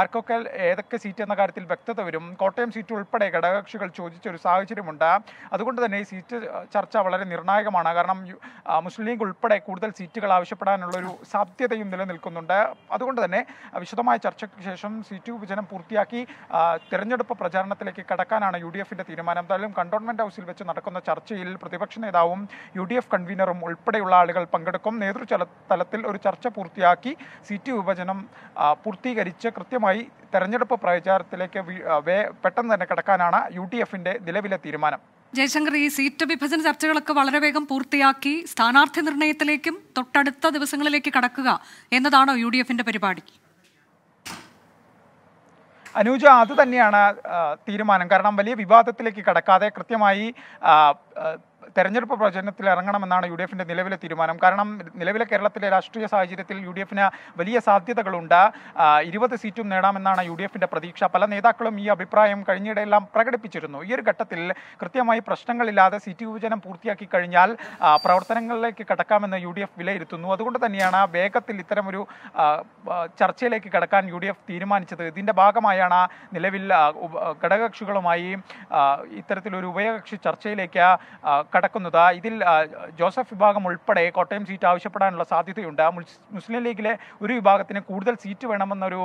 ആർക്കൊക്കെ ഏതൊക്കെ സീറ്റ് എന്ന കാര്യത്തിൽ വ്യക്തത വരും കോട്ടയം സീറ്റ് ഉൾപ്പെടെ ഘടകകക്ഷികൾ ചോദിച്ചൊരു സാഹചര്യമുണ്ട് അതുകൊണ്ട് തന്നെ ഈ സീറ്റ് ചർച്ച വളരെ നിർണായകമാണ് കാരണം മുസ്ലിം ലീഗ് ഉൾപ്പെടെ കൂടുതൽ സീറ്റുകൾ ഒരു സാധ്യതയും നിലനിൽക്കുന്നുണ്ട് അതുകൊണ്ട് തന്നെ വിശദമായ ചർച്ചയ്ക്ക് ശേഷം സീറ്റ് വിഭജനം പൂർത്തിയാക്കി തെരഞ്ഞെടുപ്പ് പ്രചാരണത്തിലേക്ക് കടക്കാനാണ് യു ഡി എഫിന്റെ തീരുമാനം എന്തായാലും കണ്ടോൺമെന്റ് ഹൗസിൽ വെച്ച് നടക്കുന്ന ചർച്ചയിൽ പ്രതിപക്ഷ നേതാവും യു ഡി എഫ് കൺവീനറും ഉൾപ്പെടെയുള്ള ആളുകൾ പങ്കെടുക്കും നേതൃ തലത്തിൽ ഒരു ചർച്ച പൂർത്തിയാക്കി സീറ്റ് വിഭജനം പൂർത്തീകരിച്ച് കൃത്യമായി തെരഞ്ഞെടുപ്പ് പ്രചാരത്തിലേക്ക് പെട്ടെന്ന് തന്നെ കടക്കാനാണ് യു ഡി എഫിന്റെ നിലവിലെ തീരുമാനം ജയശങ്കർ ഈ സീറ്റ് വിഭജന ചർച്ചകളൊക്കെ വളരെ വേഗം പൂർത്തിയാക്കി സ്ഥാനാർത്ഥി നിർണയത്തിലേക്കും തൊട്ടടുത്ത ദിവസങ്ങളിലേക്ക് കടക്കുക എന്നതാണോ യു ഡി എഫിന്റെ പരിപാടി അനുജ അത് തന്നെയാണ് തീരുമാനം കാരണം വലിയ വിവാദത്തിലേക്ക് കടക്കാതെ കൃത്യമായി തെരഞ്ഞെടുപ്പ് പ്രചരണത്തിൽ ഇറങ്ങണമെന്നാണ് യു ഡി എഫിൻ്റെ നിലവിലെ തീരുമാനം കാരണം നിലവിലെ കേരളത്തിലെ രാഷ്ട്രീയ സാഹചര്യത്തിൽ യു ഡി എഫിന് വലിയ സാധ്യതകളുണ്ട് ഇരുപത് സീറ്റും നേടാമെന്നാണ് യു ഡി എഫിൻ്റെ പ്രതീക്ഷ പല നേതാക്കളും ഈ അഭിപ്രായം കഴിഞ്ഞിടെയെല്ലാം പ്രകടിപ്പിച്ചിരുന്നു ഈ ഒരു ഘട്ടത്തിൽ കൃത്യമായി പ്രശ്നങ്ങളില്ലാതെ സീറ്റ് വിഭജനം പൂർത്തിയാക്കി കഴിഞ്ഞാൽ പ്രവർത്തനങ്ങളിലേക്ക് കടക്കാമെന്ന് യു ഡി എഫ് വിലയിരുത്തുന്നു അതുകൊണ്ട് തന്നെയാണ് വേഗത്തിൽ ഇത്തരമൊരു ചർച്ചയിലേക്ക് കടക്കാൻ യു ഡി എഫ് തീരുമാനിച്ചത് ഇതിൻ്റെ ഭാഗമായാണ് നിലവിൽ ഘടകകക്ഷികളുമായി ഇത്തരത്തിലൊരു ഉഭയകക്ഷി ചർച്ചയിലേക്ക് കട നടക്കുന്നത് ഇതിൽ ജോസഫ് വിഭാഗം ഉൾപ്പെടെ കോട്ടയം സീറ്റ് ആവശ്യപ്പെടാനുള്ള സാധ്യതയുണ്ട് മുസ്ലിം ലീഗിലെ ഒരു വിഭാഗത്തിന് കൂടുതൽ സീറ്റ് വേണമെന്നൊരു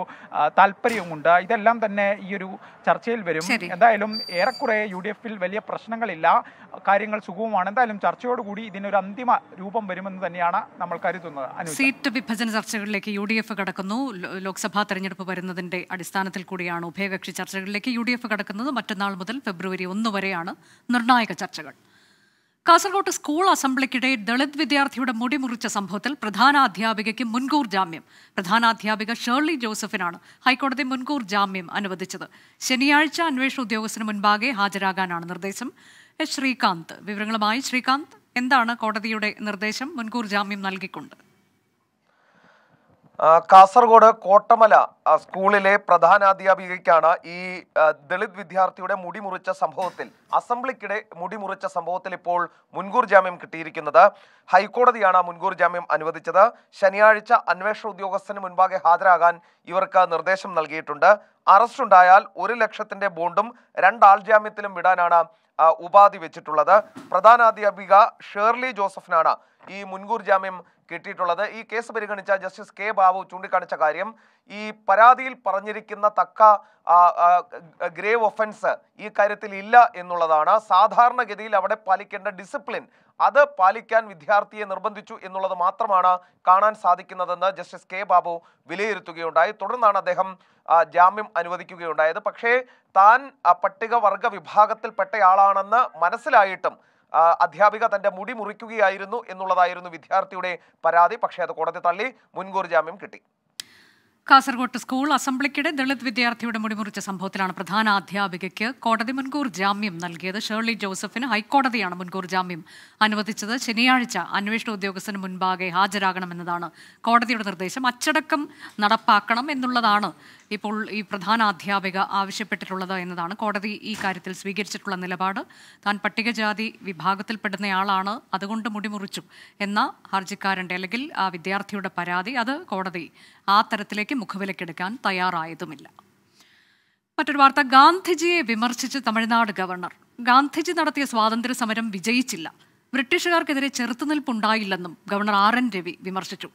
താല്പര്യവുമുണ്ട് ഇതെല്ലാം തന്നെ ഈ ഒരു ചർച്ചയിൽ വരും എന്തായാലും ഏറെക്കുറെ യു ഡി എഫിൽ വലിയ പ്രശ്നങ്ങളില്ല കാര്യങ്ങൾ സുഗമമാണ് എന്തായാലും ചർച്ചയോടുകൂടി ഇതിനൊരു അന്തിമ രൂപം വരുമെന്ന് തന്നെയാണ് നമ്മൾ കരുതുന്നത് സീറ്റ് വിഭജന ചർച്ചകളിലേക്ക് യു ഡി എഫ് കടക്കുന്നു ലോക്സഭാ തെരഞ്ഞെടുപ്പ് വരുന്നതിന്റെ അടിസ്ഥാനത്തിൽ കൂടിയാണ് ഉഭയകക്ഷി ചർച്ചകളിലേക്ക് യു ഡി എഫ് കടക്കുന്നത് മറ്റന്നാൾ മുതൽ ഫെബ്രുവരി ഒന്ന് വരെയാണ് നിർണായക ചർച്ചകൾ കാസർകോട്ട് സ്കൂൾ അസംബ്ലിക്കിടെ ദളിത് വിദ്യാർത്ഥിയുടെ മുടിമുറിച്ച സംഭവത്തിൽ പ്രധാന അധ്യാപികയ്ക്ക് മുൻകൂർ ജാമ്യം പ്രധാന അധ്യാപിക ഷേർലി ജോസഫിനാണ് ഹൈക്കോടതി മുൻകൂർ ജാമ്യം അനുവദിച്ചത് ശനിയാഴ്ച അന്വേഷണ ഉദ്യോഗസ്ഥന് മുൻപാകെ ഹാജരാകാനാണ് നിർദ്ദേശം ശ്രീകാന്ത് വിവരങ്ങളുമായി ശ്രീകാന്ത് എന്താണ് കോടതിയുടെ നിർദ്ദേശം മുൻകൂർ ജാമ്യം നൽകിക്കൊണ്ട് കാസർഗോഡ് കോട്ടമല സ്കൂളിലെ പ്രധാനാധ്യാപികയ്ക്കാണ് ഈ ദളിത് വിദ്യാർത്ഥിയുടെ മുടി മുറിച്ച സംഭവത്തിൽ അസംബ്ലിക്കിടെ മുടി മുറിച്ച സംഭവത്തിൽ ഇപ്പോൾ മുൻകൂർ ജാമ്യം കിട്ടിയിരിക്കുന്നത് ഹൈക്കോടതിയാണ് മുൻകൂർ ജാമ്യം അനുവദിച്ചത് ശനിയാഴ്ച അന്വേഷണ ഉദ്യോഗസ്ഥന് മുൻപാകെ ഹാജരാകാൻ ഇവർക്ക് നിർദ്ദേശം നൽകിയിട്ടുണ്ട് അറസ്റ്റ് ഉണ്ടായാൽ ഒരു ലക്ഷത്തിന്റെ ബോണ്ടും രണ്ടാൾ ജാമ്യത്തിലും വിടാനാണ് ഉപാധി വെച്ചിട്ടുള്ളത് പ്രധാനാധ്യാപിക ഷേർലി ജോസഫിനാണ് ഈ മുൻകൂർ ജാമ്യം കിട്ടിയിട്ടുള്ളത് ഈ കേസ് പരിഗണിച്ച ജസ്റ്റിസ് കെ ബാബു ചൂണ്ടിക്കാണിച്ച കാര്യം ഈ പരാതിയിൽ പറഞ്ഞിരിക്കുന്ന തക്ക ഗ്രേവ് ഒഫൻസ് ഈ കാര്യത്തിൽ ഇല്ല എന്നുള്ളതാണ് സാധാരണഗതിയിൽ അവിടെ പാലിക്കേണ്ട ഡിസിപ്ലിൻ അത് പാലിക്കാൻ വിദ്യാർത്ഥിയെ നിർബന്ധിച്ചു എന്നുള്ളത് മാത്രമാണ് കാണാൻ സാധിക്കുന്നതെന്ന് ജസ്റ്റിസ് കെ ബാബു വിലയിരുത്തുകയുണ്ടായി തുടർന്നാണ് അദ്ദേഹം ജാമ്യം അനുവദിക്കുകയുണ്ടായത് പക്ഷേ താൻ പട്ടികവർഗ വിഭാഗത്തിൽപ്പെട്ടയാളാണെന്ന് മനസ്സിലായിട്ടും അധ്യാപിക തന്റെ മുടി മുറിക്കുകയായിരുന്നു എന്നുള്ളതായിരുന്നു വിദ്യാർത്ഥിയുടെ പരാതി പക്ഷേ അത് കോടതി തള്ളി മുൻകൂർ ജാമ്യം കിട്ടി കാസർകോട്ട് സ്കൂൾ അസംബ്ലിക്കിടെ ദളിത് വിദ്യാർത്ഥിയുടെ മുടിമുറിച്ച സംഭവത്തിലാണ് പ്രധാന അധ്യാപികയ്ക്ക് കോടതി മുൻകൂർ ജാമ്യം നൽകിയത് ഷേർലി ജോസഫിന് ഹൈക്കോടതിയാണ് മുൻകൂർ ജാമ്യം അനുവദിച്ചത് ശനിയാഴ്ച അന്വേഷണ ഉദ്യോഗസ്ഥന് മുൻപാകെ ഹാജരാകണമെന്നതാണ് കോടതിയുടെ നിർദ്ദേശം അച്ചടക്കം നടപ്പാക്കണം എന്നുള്ളതാണ് ഇപ്പോൾ ഈ പ്രധാന അധ്യാപിക ആവശ്യപ്പെട്ടിട്ടുള്ളത് എന്നതാണ് കോടതി ഈ കാര്യത്തിൽ സ്വീകരിച്ചിട്ടുള്ള നിലപാട് താൻ പട്ടികജാതി വിഭാഗത്തിൽപ്പെടുന്നയാളാണ് അതുകൊണ്ട് മുടിമുറിച്ചു എന്ന ഹർജിക്കാരൻ്റെ അല്ലെങ്കിൽ ആ വിദ്യാർത്ഥിയുടെ പരാതി അത് കോടതി ആ തരത്തിലേക്ക് മുഖവിലക്കെടുക്കാൻ തയ്യാറായതുമില്ല മറ്റൊരു വാർത്ത ഗാന്ധിജിയെ വിമർശിച്ച് തമിഴ്നാട് ഗവർണർ ഗാന്ധിജി നടത്തിയ സ്വാതന്ത്ര്യ സമരം വിജയിച്ചില്ല ബ്രിട്ടീഷുകാർക്കെതിരെ ചെറുത്തുനിൽപ്പുണ്ടായില്ലെന്നും ഗവർണർ ആർ എൻ രവി വിമർശിച്ചു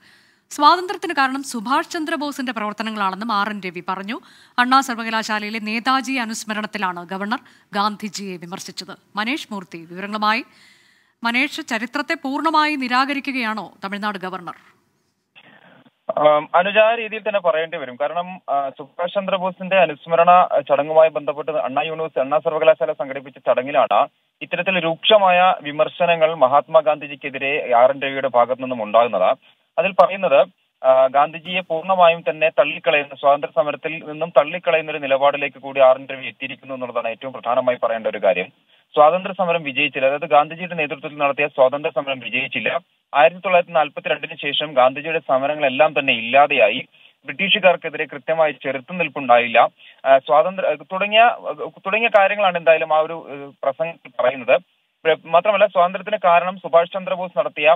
സ്വാതന്ത്ര്യത്തിന് കാരണം സുഭാഷ് ചന്ദ്രബോസിന്റെ പ്രവർത്തനങ്ങളാണെന്നും ആർ എൻ രവി പറഞ്ഞു അണ്ണാ സർവകലാശാലയിലെ നേതാജി അനുസ്മരണത്തിലാണ് ഗവർണർ ഗാന്ധിജിയെ വിമർശിച്ചത് മനേഷ് മൂർത്തി വിവരങ്ങളുമായി മനേഷ് ചരിത്രത്തെ പൂർണ്ണമായി നിരാകരിക്കുകയാണോ തമിഴ്നാട് ഗവർണർ അനുചാര രീതിയിൽ തന്നെ പറയേണ്ടി വരും കാരണം സുഭാഷ് ചന്ദ്രബോസിന്റെ അനുസ്മരണ ചടങ്ങുമായി ബന്ധപ്പെട്ട് അണ്ണാ യൂണിവേഴ്സിറ്റി അണ്ണാ സർവകലാശാല സംഘടിപ്പിച്ച ചടങ്ങിലാണ് ഇത്തരത്തിൽ രൂക്ഷമായ വിമർശനങ്ങൾ മഹാത്മാഗാന്ധിജിക്കെതിരെ ആർ എൻ രവിയുടെ ഭാഗത്തു നിന്നും ഉണ്ടാകുന്നത് അതിൽ പറയുന്നത് ഗാന്ധിജിയെ പൂർണ്ണമായും തന്നെ തള്ളിക്കളയുന്ന സ്വാതന്ത്ര്യ സമരത്തിൽ നിന്നും തള്ളിക്കളയുന്ന ഒരു നിലപാടിലേക്ക് കൂടി ആർ എൻ രവി എത്തിയിരിക്കുന്നു എന്നുള്ളതാണ് ഏറ്റവും പ്രധാനമായി പറയേണ്ട ഒരു കാര്യം സ്വാതന്ത്ര്യ സമരം വിജയിച്ചില്ല അതായത് ഗാന്ധിജിയുടെ നേതൃത്വത്തിൽ നടത്തിയ സ്വാതന്ത്ര്യ സമരം വിജയിച്ചില്ല ആയിരത്തി തൊള്ളായിരത്തി നാൽപ്പത്തിരണ്ടിന് ശേഷം ഗാന്ധിജിയുടെ സമരങ്ങളെല്ലാം തന്നെ ഇല്ലാതെയായി ബ്രിട്ടീഷുകാർക്കെതിരെ കൃത്യമായി ചെറുത്തുനിൽപ്പുണ്ടായില്ല സ്വാതന്ത്ര്യ തുടങ്ങിയ തുടങ്ങിയ കാര്യങ്ങളാണ് എന്തായാലും ആ ഒരു പ്രസംഗത്തിൽ പറയുന്നത് മാത്രമല്ല സ്വാതന്ത്ര്യത്തിന് കാരണം സുഭാഷ് ചന്ദ്രബോസ് നടത്തിയ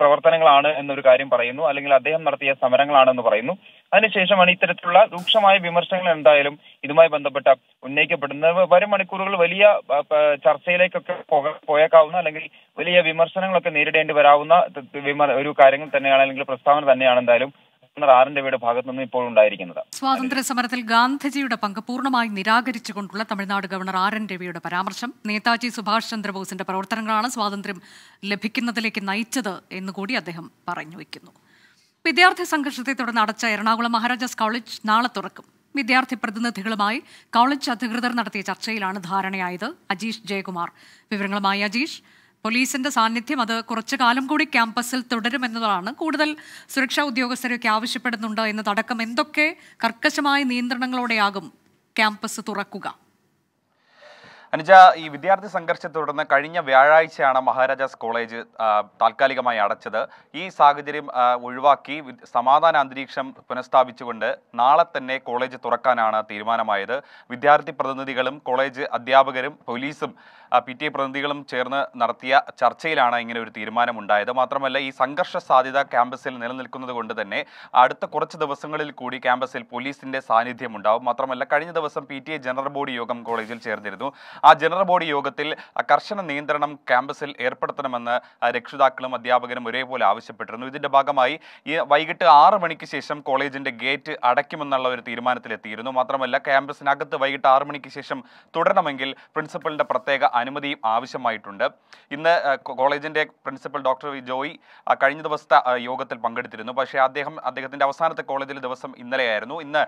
പ്രവർത്തനങ്ങളാണ് എന്നൊരു കാര്യം പറയുന്നു അല്ലെങ്കിൽ അദ്ദേഹം നടത്തിയ സമരങ്ങളാണെന്ന് പറയുന്നു അതിനുശേഷമാണ് ഇത്തരത്തിലുള്ള രൂക്ഷമായ വിമർശനങ്ങൾ എന്തായാലും ഇതുമായി ബന്ധപ്പെട്ട ഉന്നയിക്കപ്പെടുന്നത് വരും മണിക്കൂറുകൾ വലിയ ചർച്ചയിലേക്കൊക്കെ പോയേക്കാവുന്ന അല്ലെങ്കിൽ വലിയ വിമർശനങ്ങളൊക്കെ നേരിടേണ്ടി വരാവുന്ന ഒരു കാര്യങ്ങൾ തന്നെയാണ് അല്ലെങ്കിൽ പ്രസ്താവന തന്നെയാണ് എന്തായാലും ഗവർണർ ആറിന്റെ വീട് ഭാഗത്തു നിന്ന് ഇപ്പോൾ ഉണ്ടായിരിക്കുന്നത് സ്വാതന്ത്ര്യ സമരത്തിൽ ഗാന്ധിജിയുടെ പങ്ക് പൂർണ്ണമായി നിരാകരിച്ചുകൊണ്ടുള്ള തമിഴ്നാട് ഗവർണർ ആർ എൻ രവിയുടെ പരാമർശം നേതാജി സുഭാഷ് ചന്ദ്രബോസിന്റെ പ്രവർത്തനങ്ങളാണ് സ്വാതന്ത്ര്യം ലഭിക്കുന്നതിലേക്ക് നയിച്ചത് എന്നുകൂടി അദ്ദേഹം പറഞ്ഞു വയ്ക്കുന്നു വിദ്യാർത്ഥി സംഘർഷത്തെ തുടർന്ന് അടച്ച എറണാകുളം മഹാരാജാസ് കോളേജ് നാളെ തുറക്കും വിദ്യാർത്ഥി പ്രതിനിധികളുമായി കോളേജ് അധികൃതർ നടത്തിയ ചർച്ചയിലാണ് ധാരണയായത് അജീഷ് ജയകുമാർ വിവരങ്ങളുമായി അജീഷ് പോലീസിന്റെ സാന്നിധ്യം അത് കുറച്ചു കാലം കൂടി ക്യാമ്പസിൽ തുടരുമെന്നതാണ് കൂടുതൽ സുരക്ഷാ ഉദ്യോഗസ്ഥരൊക്കെ ആവശ്യപ്പെടുന്നുണ്ട് എന്നതടക്കം എന്തൊക്കെ കർക്കശമായ നിയന്ത്രണങ്ങളോടെയാകും ക്യാമ്പസ് തുറക്കുക അനുജ ഈ വിദ്യാർത്ഥി സംഘർഷത്തെ തുടർന്ന് കഴിഞ്ഞ വ്യാഴാഴ്ചയാണ് മഹാരാജാസ് കോളേജ് താൽക്കാലികമായി അടച്ചത് ഈ സാഹചര്യം ഒഴിവാക്കി സമാധാന അന്തരീക്ഷം പുനഃസ്ഥാപിച്ചുകൊണ്ട് നാളെ തന്നെ കോളേജ് തുറക്കാനാണ് തീരുമാനമായത് വിദ്യാർത്ഥി പ്രതിനിധികളും കോളേജ് അധ്യാപകരും പോലീസും പി ടി പ്രതിനിധികളും ചേർന്ന് നടത്തിയ ചർച്ചയിലാണ് ഇങ്ങനെ ഒരു തീരുമാനമുണ്ടായത് മാത്രമല്ല ഈ സംഘർഷ സാധ്യത ക്യാമ്പസിൽ നിലനിൽക്കുന്നത് കൊണ്ട് തന്നെ അടുത്ത കുറച്ച് ദിവസങ്ങളിൽ കൂടി ക്യാമ്പസിൽ പോലീസിന്റെ സാന്നിധ്യം ഉണ്ടാവും മാത്രമല്ല കഴിഞ്ഞ ദിവസം P T A general body യോഗം കോളേജിൽ ചേർന്നിരുന്നു ആ ജനറൽ ബോഡി യോഗത്തിൽ കർശന നിയന്ത്രണം ക്യാമ്പസിൽ ഏർപ്പെടുത്തണമെന്ന് രക്ഷിതാക്കളും അധ്യാപകരും ഒരേപോലെ ആവശ്യപ്പെട്ടിരുന്നു ഇതിന്റെ ഭാഗമായി ഈ വൈകിട്ട് ആറ് മണിക്ക് ശേഷം കോളേജിന്റെ ഗേറ്റ് അടയ്ക്കുമെന്നുള്ള ഒരു തീരുമാനത്തിലെത്തിയിരുന്നു മാത്രമല്ല ക്യാമ്പസിനകത്ത് വൈകിട്ട് ആറ് മണിക്ക് ശേഷം തുടരണമെങ്കിൽ പ്രിൻസിപ്പലിന്റെ പ്രത്യേക അനുമതിയും ആവശ്യമായിട്ടുണ്ട് ഇന്ന് കോളേജിൻ്റെ പ്രിൻസിപ്പൽ ഡോക്ടർ ജോയി കഴിഞ്ഞ ദിവസത്തെ യോഗത്തിൽ പങ്കെടുത്തിരുന്നു പക്ഷേ അദ്ദേഹം അദ്ദേഹത്തിൻ്റെ അവസാനത്തെ കോളേജിലെ ദിവസം ഇന്നലെയായിരുന്നു ഇന്ന്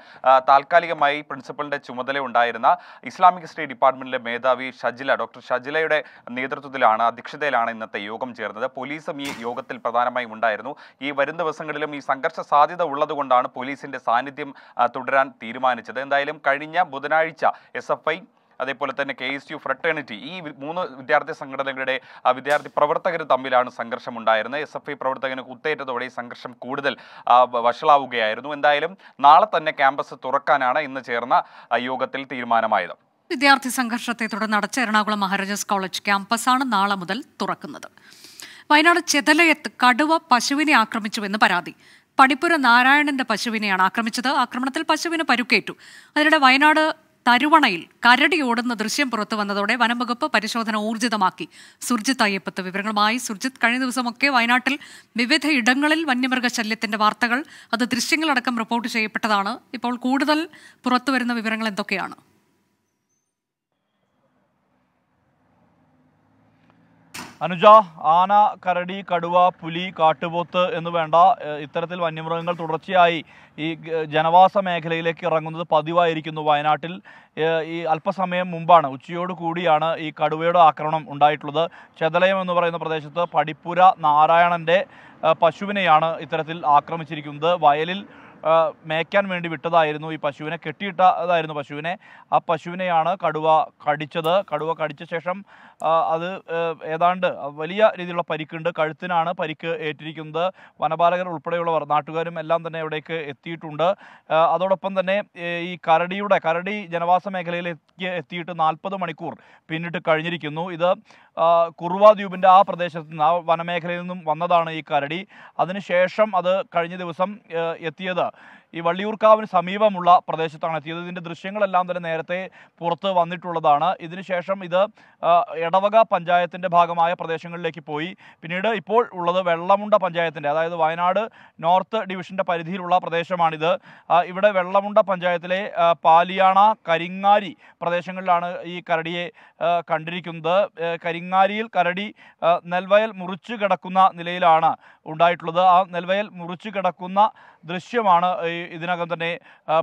താൽക്കാലികമായി പ്രിൻസിപ്പളിൻ്റെ ചുമതല ഉണ്ടായിരുന്ന ഇസ്ലാമിക് സ്റ്റഡി ഡിപ്പാർട്ട്മെൻറ്റിലെ മേധാവി ഷജില ഡോക്ടർ ഷജിലയുടെ നേതൃത്വത്തിലാണ് അധ്യക്ഷതയിലാണ് ഇന്നത്തെ യോഗം ചേർന്നത് പോലീസും ഈ യോഗത്തിൽ പ്രധാനമായും ഉണ്ടായിരുന്നു ഈ വരും ദിവസങ്ങളിലും ഈ സംഘർഷ സാധ്യത ഉള്ളതുകൊണ്ടാണ് പോലീസിൻ്റെ സാന്നിധ്യം തുടരാൻ തീരുമാനിച്ചത് എന്തായാലും കഴിഞ്ഞ ബുധനാഴ്ച എസ് എഫ് ഐ അതേപോലെ തന്നെ കെ എസ് യു ഫ്രട്ടേണിറ്റി ഈ മൂന്ന് വിദ്യാർത്ഥി സംഘടനകളുടെ വിദ്യാർത്ഥി പ്രവർത്തകർ തമ്മിലാണ് സംഘർഷം ഉണ്ടായിരുന്നത് എസ് എഫ് ഐ പ്രവർത്തകന് കുത്തേറ്റതോടെ ഈ സംഘർഷം കൂടുതൽ വഷളാവുകയായിരുന്നു എന്തായാലും നാളെ തന്നെ ക്യാമ്പസ് തുറക്കാനാണ് ഇന്ന് ചേർന്ന യോഗത്തിൽ തീരുമാനമായത് വിദ്യാർത്ഥി സംഘർഷത്തെ തുടർന്ന് അടച്ച എറണാകുളം മഹാരാജാസ് കോളേജ് ക്യാമ്പസാണ് നാളെ മുതൽ തുറക്കുന്നത് വയനാട് ചെതലയത്ത് കടുവ പശുവിനെ ആക്രമിച്ചുവെന്ന് പരാതി പണിപ്പുര നാരായണന്റെ പശുവിനെയാണ് ആക്രമിച്ചത് ആക്രമണത്തിൽ പശുവിന് പരുക്കേറ്റു അതിനിടെ വയനാട് തരുവണയിൽ കരടിയോടുന്ന ദൃശ്യം പുറത്തു വന്നതോടെ വനംവകുപ്പ് പരിശോധന ഊർജിതമാക്കി സുർജിത് അയ്യപ്പത്ത് വിവരങ്ങളുമായി സുർജിത് കഴിഞ്ഞ ദിവസമൊക്കെ വയനാട്ടിൽ വിവിധ ഇടങ്ങളിൽ വന്യമൃഗ ശല്യത്തിന്റെ വാർത്തകൾ അത് ദൃശ്യങ്ങളടക്കം റിപ്പോർട്ട് ചെയ്യപ്പെട്ടതാണ് ഇപ്പോൾ കൂടുതൽ പുറത്തുവരുന്ന വിവരങ്ങൾ എന്തൊക്കെയാണ് അനുജ ആന കരടി കടുവ പുലി കാട്ടുപോത്ത് എന്ന് വേണ്ട ഇത്തരത്തിൽ വന്യമൃഗങ്ങൾ തുടർച്ചയായി ഈ ജനവാസ മേഖലയിലേക്ക് ഇറങ്ങുന്നത് പതിവായിരിക്കുന്നു വയനാട്ടിൽ ഈ അല്പസമയം മുമ്പാണ് ഉച്ചയോട് കൂടിയാണ് ഈ കടുവയുടെ ആക്രമണം ഉണ്ടായിട്ടുള്ളത് ചെതലയം എന്ന് പറയുന്ന പ്രദേശത്ത് പടിപ്പുര നാരായണൻ്റെ പശുവിനെയാണ് ഇത്തരത്തിൽ ആക്രമിച്ചിരിക്കുന്നത് വയലിൽ മേയ്ക്കാൻ വേണ്ടി വിട്ടതായിരുന്നു ഈ പശുവിനെ കെട്ടിയിട്ടതായിരുന്നു പശുവിനെ ആ പശുവിനെയാണ് കടുവ കടിച്ചത് കടുവ കടിച്ച ശേഷം അത് ഏതാണ്ട് വലിയ രീതിയിലുള്ള പരിക്കുണ്ട് കഴുത്തിനാണ് പരിക്ക് ഏറ്റിരിക്കുന്നത് വനപാലകർ ഉൾപ്പെടെയുള്ളവർ നാട്ടുകാരും എല്ലാം തന്നെ ഇവിടേക്ക് എത്തിയിട്ടുണ്ട് അതോടൊപ്പം തന്നെ ഈ കരടിയുടെ കരടി ജനവാസ മേഖലയിലേക്ക് എത്തിയിട്ട് നാൽപ്പത് മണിക്കൂർ പിന്നിട്ട് കഴിഞ്ഞിരിക്കുന്നു ഇത് കുറുവ ദ്വീപിൻ്റെ ആ പ്രദേശത്ത് നിന്ന് ആ വനമേഖലയിൽ നിന്നും വന്നതാണ് ഈ കരടി അതിനുശേഷം അത് കഴിഞ്ഞ ദിവസം എത്തിയത് ഈ വള്ളിയൂർക്കാവിന് സമീപമുള്ള പ്രദേശത്താണ് എത്തിയത് ഇതിൻ്റെ ദൃശ്യങ്ങളെല്ലാം തന്നെ നേരത്തെ പുറത്ത് വന്നിട്ടുള്ളതാണ് ഇതിനുശേഷം ഇത് എടവക പഞ്ചായത്തിൻ്റെ ഭാഗമായ പ്രദേശങ്ങളിലേക്ക് പോയി പിന്നീട് ഇപ്പോൾ ഉള്ളത് വെള്ളമുണ്ട പഞ്ചായത്തിൻ്റെ അതായത് വയനാട് നോർത്ത് ഡിവിഷൻ്റെ പരിധിയിലുള്ള പ്രദേശമാണിത് ഇവിടെ വെള്ളമുണ്ട പഞ്ചായത്തിലെ പാലിയാണ കരിങ്ങാരി പ്രദേശങ്ങളിലാണ് ഈ കരടിയെ കണ്ടിരിക്കുന്നത് കരിങ്ങാരിയിൽ കരടി നെൽവയൽ മുറിച്ചു കിടക്കുന്ന നിലയിലാണ് ഉണ്ടായിട്ടുള്ളത് ആ നെൽവയൽ മുറിച്ചു കിടക്കുന്ന ദൃശ്യമാണ് ഇതിനകം തന്നെ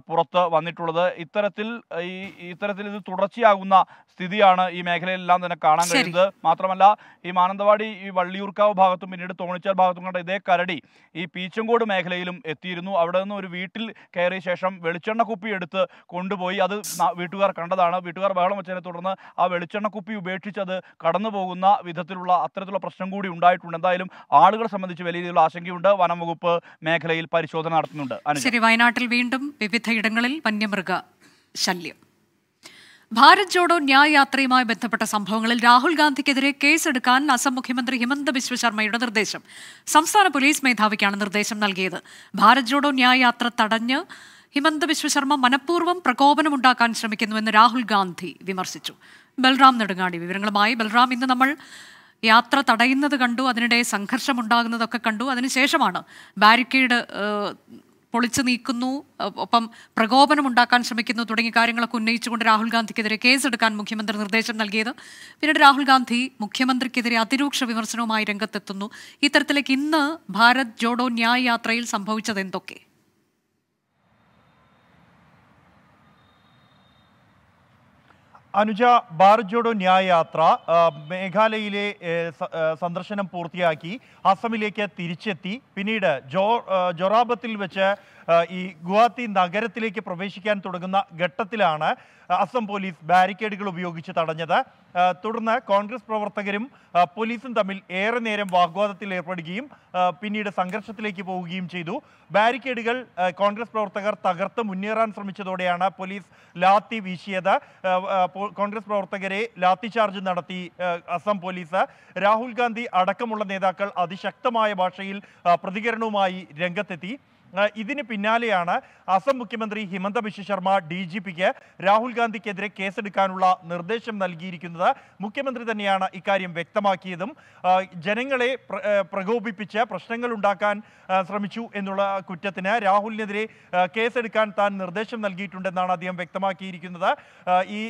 പുറത്ത് വന്നിട്ടുള്ളത് ഇത്തരത്തിൽ ഈ ഇത്തരത്തിൽ ഇത് തുടർച്ചയാകുന്ന സ്ഥിതിയാണ് ഈ മേഖലയിലെല്ലാം തന്നെ കാണാൻ കഴിയുന്നത് മാത്രമല്ല ഈ മാനന്തവാടി ഈ വള്ളിയൂർക്കാവ് ഭാഗത്തും പിന്നീട് തോണിച്ചാൽ ഭാഗത്തും കണ്ട ഇതേ കരടി ഈ പീച്ചങ്കോട് മേഖലയിലും എത്തിയിരുന്നു അവിടെ നിന്ന് ഒരു വീട്ടിൽ കയറിയ ശേഷം വെളിച്ചെണ്ണ കുപ്പി എടുത്ത് കൊണ്ടുപോയി അത് വീട്ടുകാർ കണ്ടതാണ് വീട്ടുകാർ ബഹളം വെച്ചതിനെ തുടർന്ന് ആ വെളിച്ചെണ്ണ കുപ്പി ഉപേക്ഷിച്ചത് കടന്നു പോകുന്ന വിധത്തിലുള്ള അത്തരത്തിലുള്ള പ്രശ്നം കൂടി ഉണ്ടായിട്ടുണ്ട് എന്തായാലും ആളുകളെ സംബന്ധിച്ച് വലിയ രീതിയിലുള്ള ആശങ്കയുണ്ട് വനം വകുപ്പ് മേഖലയിൽ പരിശോധന പരിശോധന നടത്തുന്നുണ്ട് ശരി വയനാട്ടിൽ വീണ്ടും വിവിധയിടങ്ങളിൽ വന്യമൃഗ ശല്യം ഭാരത് ജോഡോ ന്യായ യാത്രയുമായി ബന്ധപ്പെട്ട സംഭവങ്ങളിൽ രാഹുൽ ഗാന്ധിക്കെതിരെ കേസെടുക്കാൻ അസം മുഖ്യമന്ത്രി ഹിമന്ത ബിശ്വ ശർമ്മയുടെ നിർദ്ദേശം സംസ്ഥാന പോലീസ് മേധാവിക്കാണ് നിർദ്ദേശം നൽകിയത് ഭാരത് ജോഡോ ന്യായ യാത്ര തടഞ്ഞ് ഹിമന്ത ബിശ്വ ശർമ്മ മനഃപൂർവ്വം പ്രകോപനമുണ്ടാക്കാൻ ശ്രമിക്കുന്നുവെന്ന് രാഹുൽ ഗാന്ധി വിമർശിച്ചു ബൽറാം നെടുങ്ങാടി വിവരങ്ങളുമായി ബൽറാം ഇന്ന് നമ്മൾ യാത്ര തടയുന്നത് കണ്ടു അതിനിടെ സംഘർഷമുണ്ടാകുന്നതൊക്കെ കണ്ടു അതിനുശേഷമാണ് ബാരിക്കേഡ് പൊളിച്ചു നീക്കുന്നു ഒപ്പം പ്രകോപനം ഉണ്ടാക്കാൻ ശ്രമിക്കുന്നു തുടങ്ങിയ കാര്യങ്ങളൊക്കെ ഉന്നയിച്ചുകൊണ്ട് രാഹുൽ ഗാന്ധിക്കെതിരെ കേസെടുക്കാൻ മുഖ്യമന്ത്രി നിർദ്ദേശം നൽകിയത് പിന്നീട് രാഹുൽ ഗാന്ധി മുഖ്യമന്ത്രിക്കെതിരെ അതിരൂക്ഷ വിമർശനവുമായി രംഗത്തെത്തുന്നു ഇത്തരത്തിലേക്ക് ഇന്ന് ഭാരത് ജോഡോ ന്യായ യാത്രയിൽ സംഭവിച്ചത് എന്തൊക്കെ അനുജ ഭാരത് ജോഡോ ന്യായയാത്ര മേഘാലയയിലെ സന്ദർശനം പൂർത്തിയാക്കി അസമിലേക്ക് തിരിച്ചെത്തി പിന്നീട് ജോ ജൊറാബത്തിൽ വെച്ച് ഈ ഗുവാഹത്തി നഗരത്തിലേക്ക് പ്രവേശിക്കാൻ തുടങ്ങുന്ന ഘട്ടത്തിലാണ് അസം പോലീസ് ബാരിക്കേഡുകൾ ഉപയോഗിച്ച് തടഞ്ഞത് തുടർന്ന് കോൺഗ്രസ് പ്രവർത്തകരും പോലീസും തമ്മിൽ ഏറെ നേരം വാഗ്വാദത്തിൽ ഏർപ്പെടുകയും പിന്നീട് സംഘർഷത്തിലേക്ക് പോവുകയും ചെയ്തു ബാരിക്കേഡുകൾ കോൺഗ്രസ് പ്രവർത്തകർ തകർത്ത് മുന്നേറാൻ ശ്രമിച്ചതോടെയാണ് പോലീസ് ലാത്തി വീശിയത് കോൺഗ്രസ് പ്രവർത്തകരെ ലാത്തി ചാർജ് നടത്തി അസം പോലീസ് രാഹുൽ ഗാന്ധി അടക്കമുള്ള നേതാക്കൾ അതിശക്തമായ ഭാഷയിൽ പ്രതികരണവുമായി രംഗത്തെത്തി ഇതിന് പിന്നാലെയാണ് അസം മുഖ്യമന്ത്രി ഹിമന്ത ബിശ്വ ശർമ്മ ഡി ജി പിക്ക് രാഹുൽ ഗാന്ധിക്കെതിരെ കേസെടുക്കാനുള്ള നിർദ്ദേശം നൽകിയിരിക്കുന്നത് മുഖ്യമന്ത്രി തന്നെയാണ് ഇക്കാര്യം വ്യക്തമാക്കിയതും ജനങ്ങളെ പ്രകോപിപ്പിച്ച് പ്രശ്നങ്ങൾ ഉണ്ടാക്കാൻ ശ്രമിച്ചു എന്നുള്ള കുറ്റത്തിന് രാഹുലിനെതിരെ കേസെടുക്കാൻ താൻ നിർദ്ദേശം നൽകിയിട്ടുണ്ടെന്നാണ് അദ്ദേഹം വ്യക്തമാക്കിയിരിക്കുന്നത് ഈ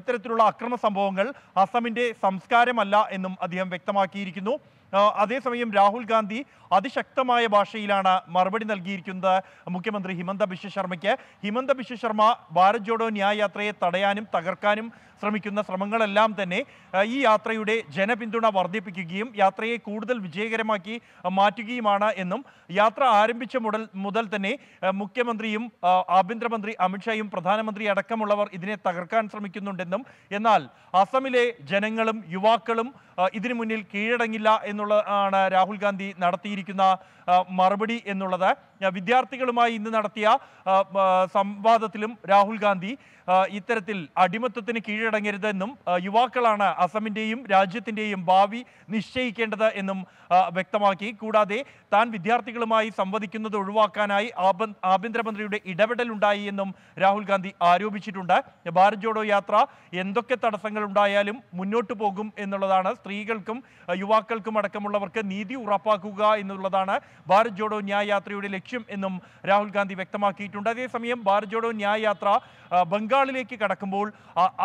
ഇത്തരത്തിലുള്ള അക്രമ സംഭവങ്ങൾ അസമിൻ്റെ സംസ്കാരമല്ല എന്നും അദ്ദേഹം വ്യക്തമാക്കിയിരിക്കുന്നു അതേസമയം രാഹുൽ ഗാന്ധി അതിശക്തമായ ഭാഷയിലാണ് മറുപടി നൽകിയിരിക്കുന്നത് മുഖ്യമന്ത്രി ഹിമന്ത ബിശ്വ ശർമ്മയ്ക്ക് ഹിമന്ത ബിശ്വ ശർമ്മ ഭാരത് ജോഡോ ന്യായയാത്രയെ തടയാനും തകർക്കാനും ശ്രമിക്കുന്ന ശ്രമങ്ങളെല്ലാം തന്നെ ഈ യാത്രയുടെ ജനപിന്തുണ വർദ്ധിപ്പിക്കുകയും യാത്രയെ കൂടുതൽ വിജയകരമാക്കി മാറ്റുകയുമാണ് എന്നും യാത്ര ആരംഭിച്ച മുതൽ മുതൽ തന്നെ മുഖ്യമന്ത്രിയും ആഭ്യന്തരമന്ത്രി അമിത്ഷായും പ്രധാനമന്ത്രി അടക്കമുള്ളവർ ഇതിനെ തകർക്കാൻ ശ്രമിക്കുന്നുണ്ടെന്നും എന്നാൽ അസമിലെ ജനങ്ങളും യുവാക്കളും ഇതിനു മുന്നിൽ കീഴടങ്ങില്ല എന്നുള്ളതാണ് രാഹുൽ ഗാന്ധി നടത്തിയിരിക്കുന്ന മറുപടി എന്നുള്ളത് വിദ്യാർത്ഥികളുമായി ഇന്ന് നടത്തിയ സംവാദത്തിലും രാഹുൽ ഗാന്ധി ഇത്തരത്തിൽ അടിമത്തത്തിന് കീഴടങ്ങരുതെന്നും യുവാക്കളാണ് അസമിൻ്റെയും രാജ്യത്തിൻ്റെയും ഭാവി നിശ്ചയിക്കേണ്ടത് എന്നും വ്യക്തമാക്കി കൂടാതെ താൻ വിദ്യാർത്ഥികളുമായി സംവദിക്കുന്നത് ഒഴിവാക്കാനായി ആഭ്യന്തരമന്ത്രിയുടെ ഇടപെടലുണ്ടായി എന്നും രാഹുൽ ഗാന്ധി ആരോപിച്ചിട്ടുണ്ട് ഭാരത് ജോഡോ യാത്ര എന്തൊക്കെ തടസ്സങ്ങൾ ഉണ്ടായാലും മുന്നോട്ട് പോകും എന്നുള്ളതാണ് സ്ത്രീകൾക്കും യുവാക്കൾക്കും അടക്കമുള്ളവർക്ക് നീതി ഉറപ്പാക്കുക എന്നുള്ളതാണ് ഭാരത് ജോഡോ ന്യായയാത്രയുടെ ലക്ഷ്യം ലക്ഷ്യം എന്നും രാഹുൽ ഗാന്ധി വ്യക്തമാക്കിയിട്ടുണ്ട് അതേസമയം ഭാരത് ജോഡോ ന്യായ യാത്ര ബംഗാളിലേക്ക് കടക്കുമ്പോൾ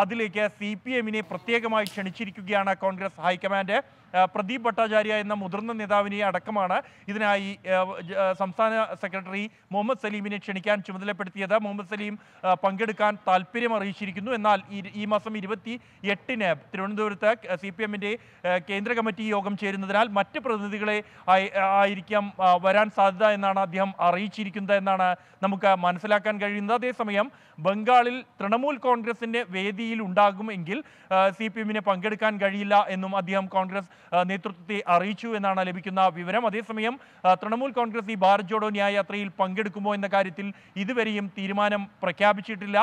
അതിലേക്ക് സി പി എമ്മിനെ പ്രത്യേകമായി ക്ഷണിച്ചിരിക്കുകയാണ് കോൺഗ്രസ് ഹൈക്കമാൻഡ് പ്രദീപ് ഭട്ടാചാര്യ എന്ന മുതിർന്ന നേതാവിനെ അടക്കമാണ് ഇതിനായി സംസ്ഥാന സെക്രട്ടറി മുഹമ്മദ് സലീമിനെ ക്ഷണിക്കാൻ ചുമതലപ്പെടുത്തിയത് മുഹമ്മദ് സലീം പങ്കെടുക്കാൻ താല്പര്യം അറിയിച്ചിരിക്കുന്നു എന്നാൽ ഈ മാസം ഇരുപത്തി എട്ടിന് തിരുവനന്തപുരത്ത് സി പി എമ്മിൻ്റെ കേന്ദ്ര കമ്മിറ്റി യോഗം ചേരുന്നതിനാൽ മറ്റ് പ്രതിനിധികളെ ആയിരിക്കാം വരാൻ സാധ്യത എന്നാണ് അദ്ദേഹം അറിയിച്ചിരിക്കുന്നത് എന്നാണ് നമുക്ക് മനസ്സിലാക്കാൻ കഴിയുന്നത് അതേസമയം ബംഗാളിൽ തൃണമൂൽ കോൺഗ്രസിൻ്റെ വേദിയിൽ ഉണ്ടാകുമെങ്കിൽ സി പി എമ്മിന് പങ്കെടുക്കാൻ കഴിയില്ല എന്നും അദ്ദേഹം കോൺഗ്രസ് നേതൃത്വത്തെ അറിയിച്ചു എന്നാണ് ലഭിക്കുന്ന വിവരം അതേസമയം തൃണമൂൽ കോൺഗ്രസ് ഈ ഭാരത് ജോഡോ ന്യായയാത്രയിൽ പങ്കെടുക്കുമോ എന്ന കാര്യത്തിൽ ഇതുവരെയും തീരുമാനം പ്രഖ്യാപിച്ചിട്ടില്ല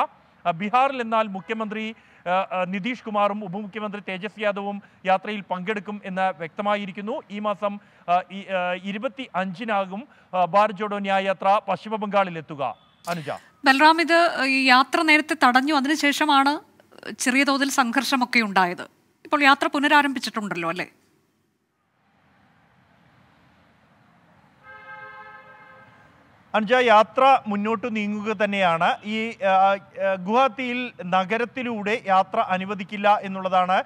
ബീഹാറിൽ എന്നാൽ മുഖ്യമന്ത്രി നിതീഷ് കുമാറും ഉപമുഖ്യമന്ത്രി തേജസ് യാദവും യാത്രയിൽ പങ്കെടുക്കും എന്ന് വ്യക്തമായിരിക്കുന്നു ഈ മാസം ഇരുപത്തി അഞ്ചിനാകും ഭാരത് ജോഡോ ന്യായയാത്ര പശ്ചിമ ബംഗാളിൽ എത്തുക അനുജ ബൽറാം ഇത് യാത്ര നേരത്തെ തടഞ്ഞു അതിനുശേഷമാണ് ചെറിയ തോതിൽ സംഘർഷമൊക്കെ ഉണ്ടായത് ഇപ്പോൾ യാത്ര പുനരാരംഭിച്ചിട്ടുണ്ടല്ലോ അല്ലേ അനുജ യാത്ര മുന്നോട്ട് നീങ്ങുക തന്നെയാണ് ഈ ഗുവാഹത്തിയിൽ നഗരത്തിലൂടെ യാത്ര അനുവദിക്കില്ല എന്നുള്ളതാണ്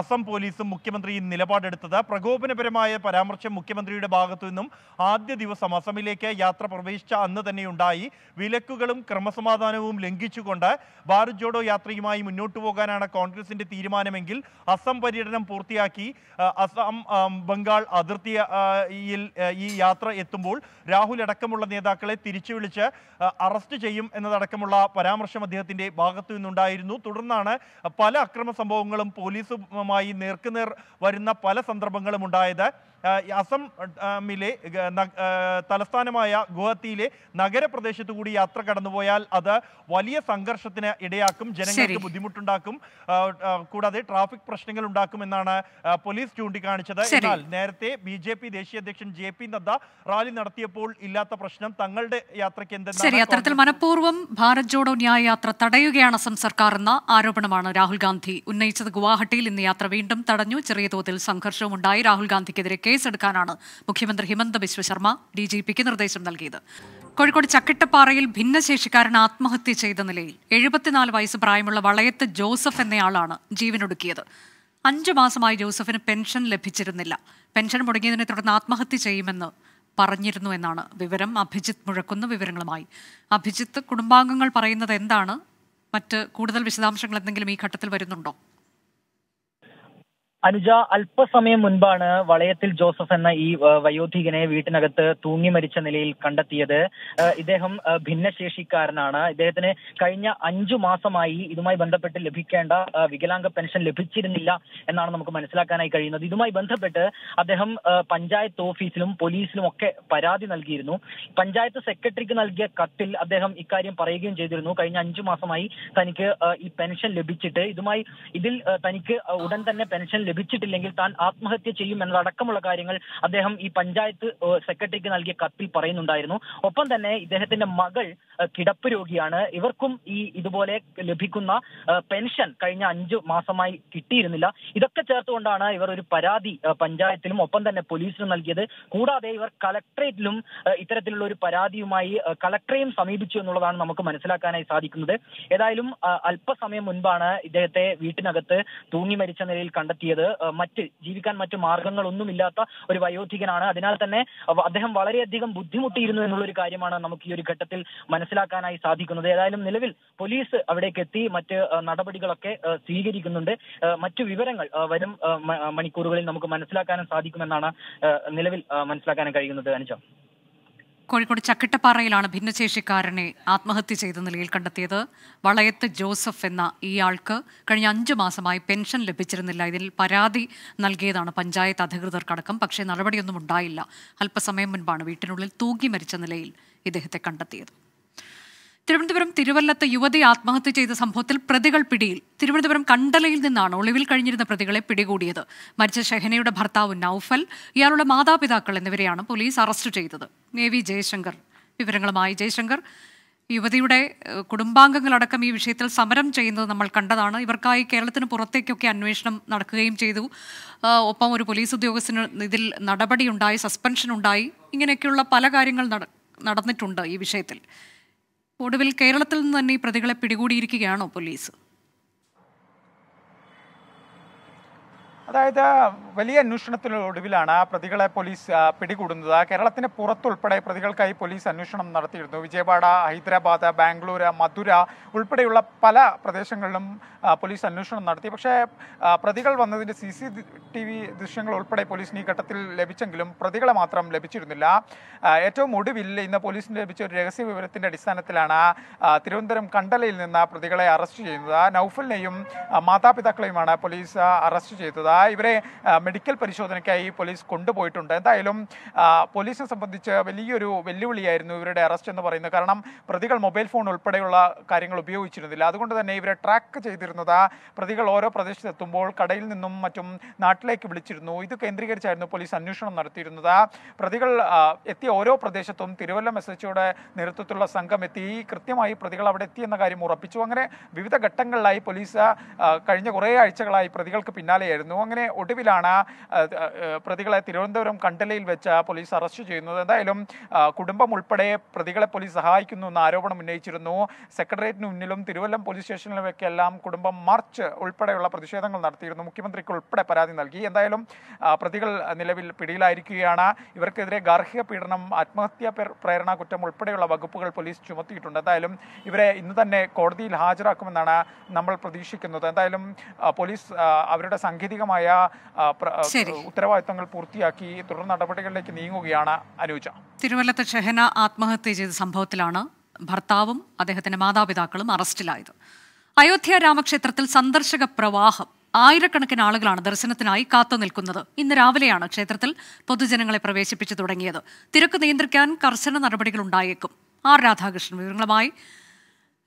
അസം പോലീസും മുഖ്യമന്ത്രിയും നിലപാടെടുത്തത് പ്രകോപനപരമായ പരാമർശം മുഖ്യമന്ത്രിയുടെ ഭാഗത്തു നിന്നും ആദ്യ ദിവസം അസമിലേക്ക് യാത്ര പ്രവേശിച്ച അന്ന് തന്നെയുണ്ടായി വിലക്കുകളും ക്രമസമാധാനവും ലംഘിച്ചുകൊണ്ട് ഭാരത് ജോഡോ യാത്രയുമായി മുന്നോട്ടു പോകാനാണ് കോൺഗ്രസിന്റെ തീരുമാനമെങ്കിൽ അസം പര്യടനം പൂർത്തിയാക്കി അസം ബംഗാൾ അതിർത്തിയിൽ ഈ യാത്ര എത്തുമ്പോൾ രാഹുൽ അടക്കമുള്ള നേതാക്കൾ നേതാക്കളെ തിരിച്ചു വിളിച്ച് അറസ്റ്റ് ചെയ്യും എന്നതടക്കമുള്ള പരാമർശം അദ്ദേഹത്തിൻ്റെ ഭാഗത്തു നിന്നുണ്ടായിരുന്നു തുടർന്നാണ് പല അക്രമ സംഭവങ്ങളും പോലീസുമായി നേർക്കുനേർ വരുന്ന പല സന്ദർഭങ്ങളും ഉണ്ടായത് മിലെ തലസ്ഥാനമായ ഗുവാഹത്തിയിലെ നഗരപ്രദേശത്ത് കൂടി യാത്ര കടന്നുപോയാൽ അത് വലിയ സംഘർഷത്തിന് ഇടയാക്കും ജനങ്ങൾക്ക് ബുദ്ധിമുട്ടുണ്ടാക്കും കൂടാതെ ട്രാഫിക് പ്രശ്നങ്ങൾ ഉണ്ടാക്കും എന്നാണ് പോലീസ് ചൂണ്ടിക്കാണിച്ചത് എന്നാൽ നേരത്തെ ബി ജെ പി ദേശീയ അധ്യക്ഷൻ ജെ പി നദ്ദ റാലി നടത്തിയപ്പോൾ ഇല്ലാത്ത പ്രശ്നം തങ്ങളുടെ യാത്രയ്ക്ക് എന്തെന്നാണ് അത്തരത്തിൽ മനഃപൂർവ്വം ഭാരത് ജോഡോ ന്യായ യാത്ര തടയുകയാണ് അസം സർക്കാർ എന്ന ആരോപണമാണ് രാഹുൽ ഗാന്ധി ഉന്നയിച്ചത് ഗുവാഹട്ടിയിൽ ഇന്ന് യാത്ര വീണ്ടും തടഞ്ഞു ചെറിയ തോതിൽ സംഘർഷവും ഉണ്ടായി രാഹുൽ ഗാന്ധിക്കെതിരെ കേസെടുക്കാനാണ് മുഖ്യമന്ത്രി ഹിമന്ത ബിശ്വ ശർമ്മ ഡി ജി പിക്ക് നിർദ്ദേശം നൽകിയത് കോഴിക്കോട് ചക്കിട്ടപ്പാറയിൽ ഭിന്നശേഷിക്കാരൻ ആത്മഹത്യ ചെയ്ത നിലയിൽ എഴുപത്തിനാല് വയസ്സ് പ്രായമുള്ള വളയത്ത് ജോസഫ് എന്നയാളാണ് ജീവനൊടുക്കിയത് അഞ്ചു മാസമായി ജോസഫിന് പെൻഷൻ ലഭിച്ചിരുന്നില്ല പെൻഷൻ മുടങ്ങിയതിനെ തുടർന്ന് ആത്മഹത്യ ചെയ്യുമെന്ന് പറഞ്ഞിരുന്നു എന്നാണ് വിവരം അഭിജിത്ത് മുഴക്കുന്ന വിവരങ്ങളുമായി അഭിജിത്ത് കുടുംബാംഗങ്ങൾ പറയുന്നത് എന്താണ് മറ്റ് കൂടുതൽ വിശദാംശങ്ങൾ എന്തെങ്കിലും ഈ ഘട്ടത്തിൽ വരുന്നുണ്ടോ അനുജ അല്പസമയം മുൻപാണ് വളയത്തിൽ ജോസഫ് എന്ന ഈ വയോധികനെ വീട്ടിനകത്ത് തൂങ്ങി മരിച്ച നിലയിൽ കണ്ടെത്തിയത് ഇദ്ദേഹം ഭിന്നശേഷിക്കാരനാണ് ഇദ്ദേഹത്തിന് കഴിഞ്ഞ അഞ്ചു മാസമായി ഇതുമായി ബന്ധപ്പെട്ട് ലഭിക്കേണ്ട വികലാംഗ പെൻഷൻ ലഭിച്ചിരുന്നില്ല എന്നാണ് നമുക്ക് മനസ്സിലാക്കാനായി കഴിയുന്നത് ഇതുമായി ബന്ധപ്പെട്ട് അദ്ദേഹം പഞ്ചായത്ത് ഓഫീസിലും പോലീസിലും ഒക്കെ പരാതി നൽകിയിരുന്നു പഞ്ചായത്ത് സെക്രട്ടറിക്ക് നൽകിയ കത്തിൽ അദ്ദേഹം ഇക്കാര്യം പറയുകയും ചെയ്തിരുന്നു കഴിഞ്ഞ അഞ്ചു മാസമായി തനിക്ക് ഈ പെൻഷൻ ലഭിച്ചിട്ട് ഇതുമായി ഇതിൽ തനിക്ക് ഉടൻ തന്നെ പെൻഷൻ ലഭിച്ചിട്ടില്ലെങ്കിൽ താൻ ആത്മഹത്യ ചെയ്യും എന്നതടക്കമുള്ള കാര്യങ്ങൾ അദ്ദേഹം ഈ പഞ്ചായത്ത് സെക്രട്ടറിക്ക് നൽകിയ കത്തിൽ പറയുന്നുണ്ടായിരുന്നു ഒപ്പം തന്നെ ഇദ്ദേഹത്തിന്റെ മകൾ കിടപ്പ് രോഗിയാണ് ഇവർക്കും ഈ ഇതുപോലെ ലഭിക്കുന്ന പെൻഷൻ കഴിഞ്ഞ അഞ്ചു മാസമായി കിട്ടിയിരുന്നില്ല ഇതൊക്കെ ചേർത്തുകൊണ്ടാണ് ഇവർ ഒരു പരാതി പഞ്ചായത്തിലും ഒപ്പം തന്നെ പോലീസിനും നൽകിയത് കൂടാതെ ഇവർ കലക്ട്രേറ്റിലും ഇത്തരത്തിലുള്ള ഒരു പരാതിയുമായി കളക്ടറേയും സമീപിച്ചു എന്നുള്ളതാണ് നമുക്ക് മനസ്സിലാക്കാനായി സാധിക്കുന്നത് ഏതായാലും അല്പസമയം മുൻപാണ് ഇദ്ദേഹത്തെ വീട്ടിനകത്ത് തൂങ്ങി മരിച്ച നിലയിൽ കണ്ടെത്തിയത് മറ്റ് ജീവിക്കാൻ മറ്റ് മാർഗങ്ങളൊന്നുമില്ലാത്ത ഒരു വയോധികനാണ് അതിനാൽ തന്നെ അദ്ദേഹം വളരെയധികം ബുദ്ധിമുട്ടിയിരുന്നു ഒരു കാര്യമാണ് നമുക്ക് ഈ ഒരു ഘട്ടത്തിൽ മനസ്സിലാക്കാനായി സാധിക്കുന്നത് ഏതായാലും നിലവിൽ പോലീസ് അവിടേക്ക് എത്തി മറ്റ് നടപടികളൊക്കെ സ്വീകരിക്കുന്നുണ്ട് മറ്റു വിവരങ്ങൾ വരും മണിക്കൂറുകളിൽ നമുക്ക് മനസ്സിലാക്കാനും സാധിക്കുമെന്നാണ് നിലവിൽ മനസ്സിലാക്കാനും കഴിയുന്നത് അനുജം കോഴിക്കോട് ചക്കിട്ടപ്പാറയിലാണ് ഭിന്നശേഷിക്കാരനെ ആത്മഹത്യ ചെയ്ത നിലയിൽ കണ്ടെത്തിയത് വളയത്ത് ജോസഫ് എന്ന ഇയാൾക്ക് കഴിഞ്ഞ അഞ്ച് മാസമായി പെൻഷൻ ലഭിച്ചിരുന്നില്ല ഇതിൽ പരാതി നൽകിയതാണ് പഞ്ചായത്ത് അധികൃതർക്കടക്കം പക്ഷേ നടപടിയൊന്നും ഉണ്ടായില്ല അല്പസമയം മുൻപാണ് വീട്ടിനുള്ളിൽ തൂങ്ങി മരിച്ച നിലയിൽ ഇദ്ദേഹത്തെ കണ്ടെത്തിയത് തിരുവനന്തപുരം തിരുവല്ലത്ത് യുവതി ആത്മഹത്യ ചെയ്ത സംഭവത്തിൽ പ്രതികൾ പിടിയിൽ തിരുവനന്തപുരം കണ്ടലയിൽ നിന്നാണ് ഒളിവിൽ കഴിഞ്ഞിരുന്ന പ്രതികളെ പിടികൂടിയത് മരിച്ച ഷെഹനയുടെ ഭർത്താവ് നൌഫൽ ഇയാളുടെ മാതാപിതാക്കൾ എന്നിവരെയാണ് പോലീസ് അറസ്റ്റ് ചെയ്തത് നേവി ജയശങ്കർ വിവരങ്ങളുമായി ജയശങ്കർ യുവതിയുടെ കുടുംബാംഗങ്ങളടക്കം ഈ വിഷയത്തിൽ സമരം ചെയ്യുന്നത് നമ്മൾ കണ്ടതാണ് ഇവർക്കായി കേരളത്തിന് പുറത്തേക്കൊക്കെ അന്വേഷണം നടക്കുകയും ചെയ്തു ഒപ്പം ഒരു പോലീസ് ഉദ്യോഗസ്ഥന് ഇതിൽ നടപടിയുണ്ടായി സസ്പെൻഷൻ ഉണ്ടായി ഇങ്ങനെയൊക്കെയുള്ള പല കാര്യങ്ങൾ നടന്നിട്ടുണ്ട് ഈ വിഷയത്തിൽ ഒടുവിൽ കേരളത്തിൽ നിന്ന് തന്നെ ഈ പ്രതികളെ പിടികൂടിയിരിക്കുകയാണോ പോലീസ് അതായത് വലിയ ആ പ്രതികളെ പോലീസ് പിടികൂടുന്നത് കേരളത്തിന് പുറത്തുൾപ്പെടെ പ്രതികൾക്കായി പോലീസ് അന്വേഷണം നടത്തിയിരുന്നു വിജയവാഡ ഹൈദരാബാദ് ബാംഗ്ലൂർ മധുര ഉൾപ്പെടെയുള്ള പല പ്രദേശങ്ങളിലും പോലീസ് അന്വേഷണം നടത്തി പക്ഷേ പ്രതികൾ വന്നതിൻ്റെ സി സി ടി വി ദൃശ്യങ്ങൾ ഉൾപ്പെടെ പോലീസിന് ഈ ഘട്ടത്തിൽ ലഭിച്ചെങ്കിലും പ്രതികളെ മാത്രം ലഭിച്ചിരുന്നില്ല ഏറ്റവും ഒടുവിൽ ഇന്ന് പോലീസിന് ലഭിച്ച ഒരു രഹസ്യ വിവരത്തിൻ്റെ അടിസ്ഥാനത്തിലാണ് തിരുവനന്തപുരം കണ്ടലയിൽ നിന്ന് പ്രതികളെ അറസ്റ്റ് ചെയ്യുന്നത് നൗഫലിനെയും മാതാപിതാക്കളെയുമാണ് പോലീസ് അറസ്റ്റ് ചെയ്തത് ഇവരെ മെഡിക്കൽ പരിശോധനയ്ക്കായി പോലീസ് കൊണ്ടുപോയിട്ടുണ്ട് എന്തായാലും പോലീസിനെ സംബന്ധിച്ച് വലിയൊരു വെല്ലുവിളിയായിരുന്നു ഇവരുടെ അറസ്റ്റ് എന്ന് പറയുന്നത് കാരണം പ്രതികൾ മൊബൈൽ ഫോൺ ഉൾപ്പെടെയുള്ള കാര്യങ്ങൾ ഉപയോഗിച്ചിരുന്നില്ല അതുകൊണ്ട് തന്നെ ഇവരെ ട്രാക്ക് ചെയ്തിരുന്നത് പ്രതികൾ ഓരോ പ്രദേശത്തെത്തുമ്പോൾ കടയിൽ നിന്നും മറ്റും നാട്ടിലേക്ക് വിളിച്ചിരുന്നു ഇത് കേന്ദ്രീകരിച്ചായിരുന്നു പോലീസ് അന്വേഷണം നടത്തിയിരുന്നത് പ്രതികൾ എത്തിയ ഓരോ പ്രദേശത്തും തിരുവല്ല എസ് എച്ചയുടെ നേതൃത്വത്തിലുള്ള സംഘം എത്തി കൃത്യമായി പ്രതികൾ അവിടെ എത്തി എന്ന കാര്യം ഉറപ്പിച്ചു അങ്ങനെ വിവിധ ഘട്ടങ്ങളിലായി പോലീസ് കഴിഞ്ഞ കുറേ ആഴ്ചകളായി പ്രതികൾക്ക് പിന്നാലെയായിരുന്നു അങ്ങനെ ഒടുവിലാണ് പ്രതികളെ തിരുവനന്തപുരം കണ്ടലയിൽ വെച്ച് പോലീസ് അറസ്റ്റ് ചെയ്യുന്നത് എന്തായാലും കുടുംബം ഉൾപ്പെടെ പ്രതികളെ പോലീസ് സഹായിക്കുന്നു എന്ന ആരോപണം ഉന്നയിച്ചിരുന്നു സെക്രട്ടേറിയറ്റിന് മുന്നിലും തിരുവല്ലം പോലീസ് എല്ലാം കുടുംബം മാർച്ച് ഉൾപ്പെടെയുള്ള പ്രതിഷേധങ്ങൾ നടത്തിയിരുന്നു മുഖ്യമന്ത്രിക്ക് ഉൾപ്പെടെ പരാതി നൽകി എന്തായാലും പ്രതികൾ നിലവിൽ പിടിയിലായിരിക്കുകയാണ് ഇവർക്കെതിരെ ഗാർഹിക പീഡനം ആത്മഹത്യാ പ്രേരണ കുറ്റം ഉൾപ്പെടെയുള്ള വകുപ്പുകൾ പോലീസ് ചുമത്തിയിട്ടുണ്ട് എന്തായാലും ഇവരെ ഇന്ന് തന്നെ കോടതിയിൽ ഹാജരാക്കുമെന്നാണ് നമ്മൾ പ്രതീക്ഷിക്കുന്നത് എന്തായാലും പോലീസ് അവരുടെ സാങ്കേതികമായി ആവശ്യമായ ഉത്തരവാദിത്തങ്ങൾ പൂർത്തിയാക്കി തുടർ നടപടികളിലേക്ക് നീങ്ങുകയാണ് അനുജ തിരുവല്ലത്ത് ഷെഹന ആത്മഹത്യ ചെയ്ത സംഭവത്തിലാണ് ഭർത്താവും അദ്ദേഹത്തിന്റെ മാതാപിതാക്കളും അറസ്റ്റിലായത് അയോധ്യ രാമക്ഷേത്രത്തിൽ സന്ദർശക പ്രവാഹം ആയിരക്കണക്കിന് ആളുകളാണ് ദർശനത്തിനായി കാത്തു നിൽക്കുന്നത് ഇന്ന് രാവിലെയാണ് ക്ഷേത്രത്തിൽ പൊതുജനങ്ങളെ പ്രവേശിപ്പിച്ചു തുടങ്ങിയത് തിരക്ക് നിയന്ത്രിക്കാൻ കർശന നടപടികൾ ഉണ്ടായേക്കും ആർ രാധാകൃഷ്ണൻ വിവരങ്ങളുമായി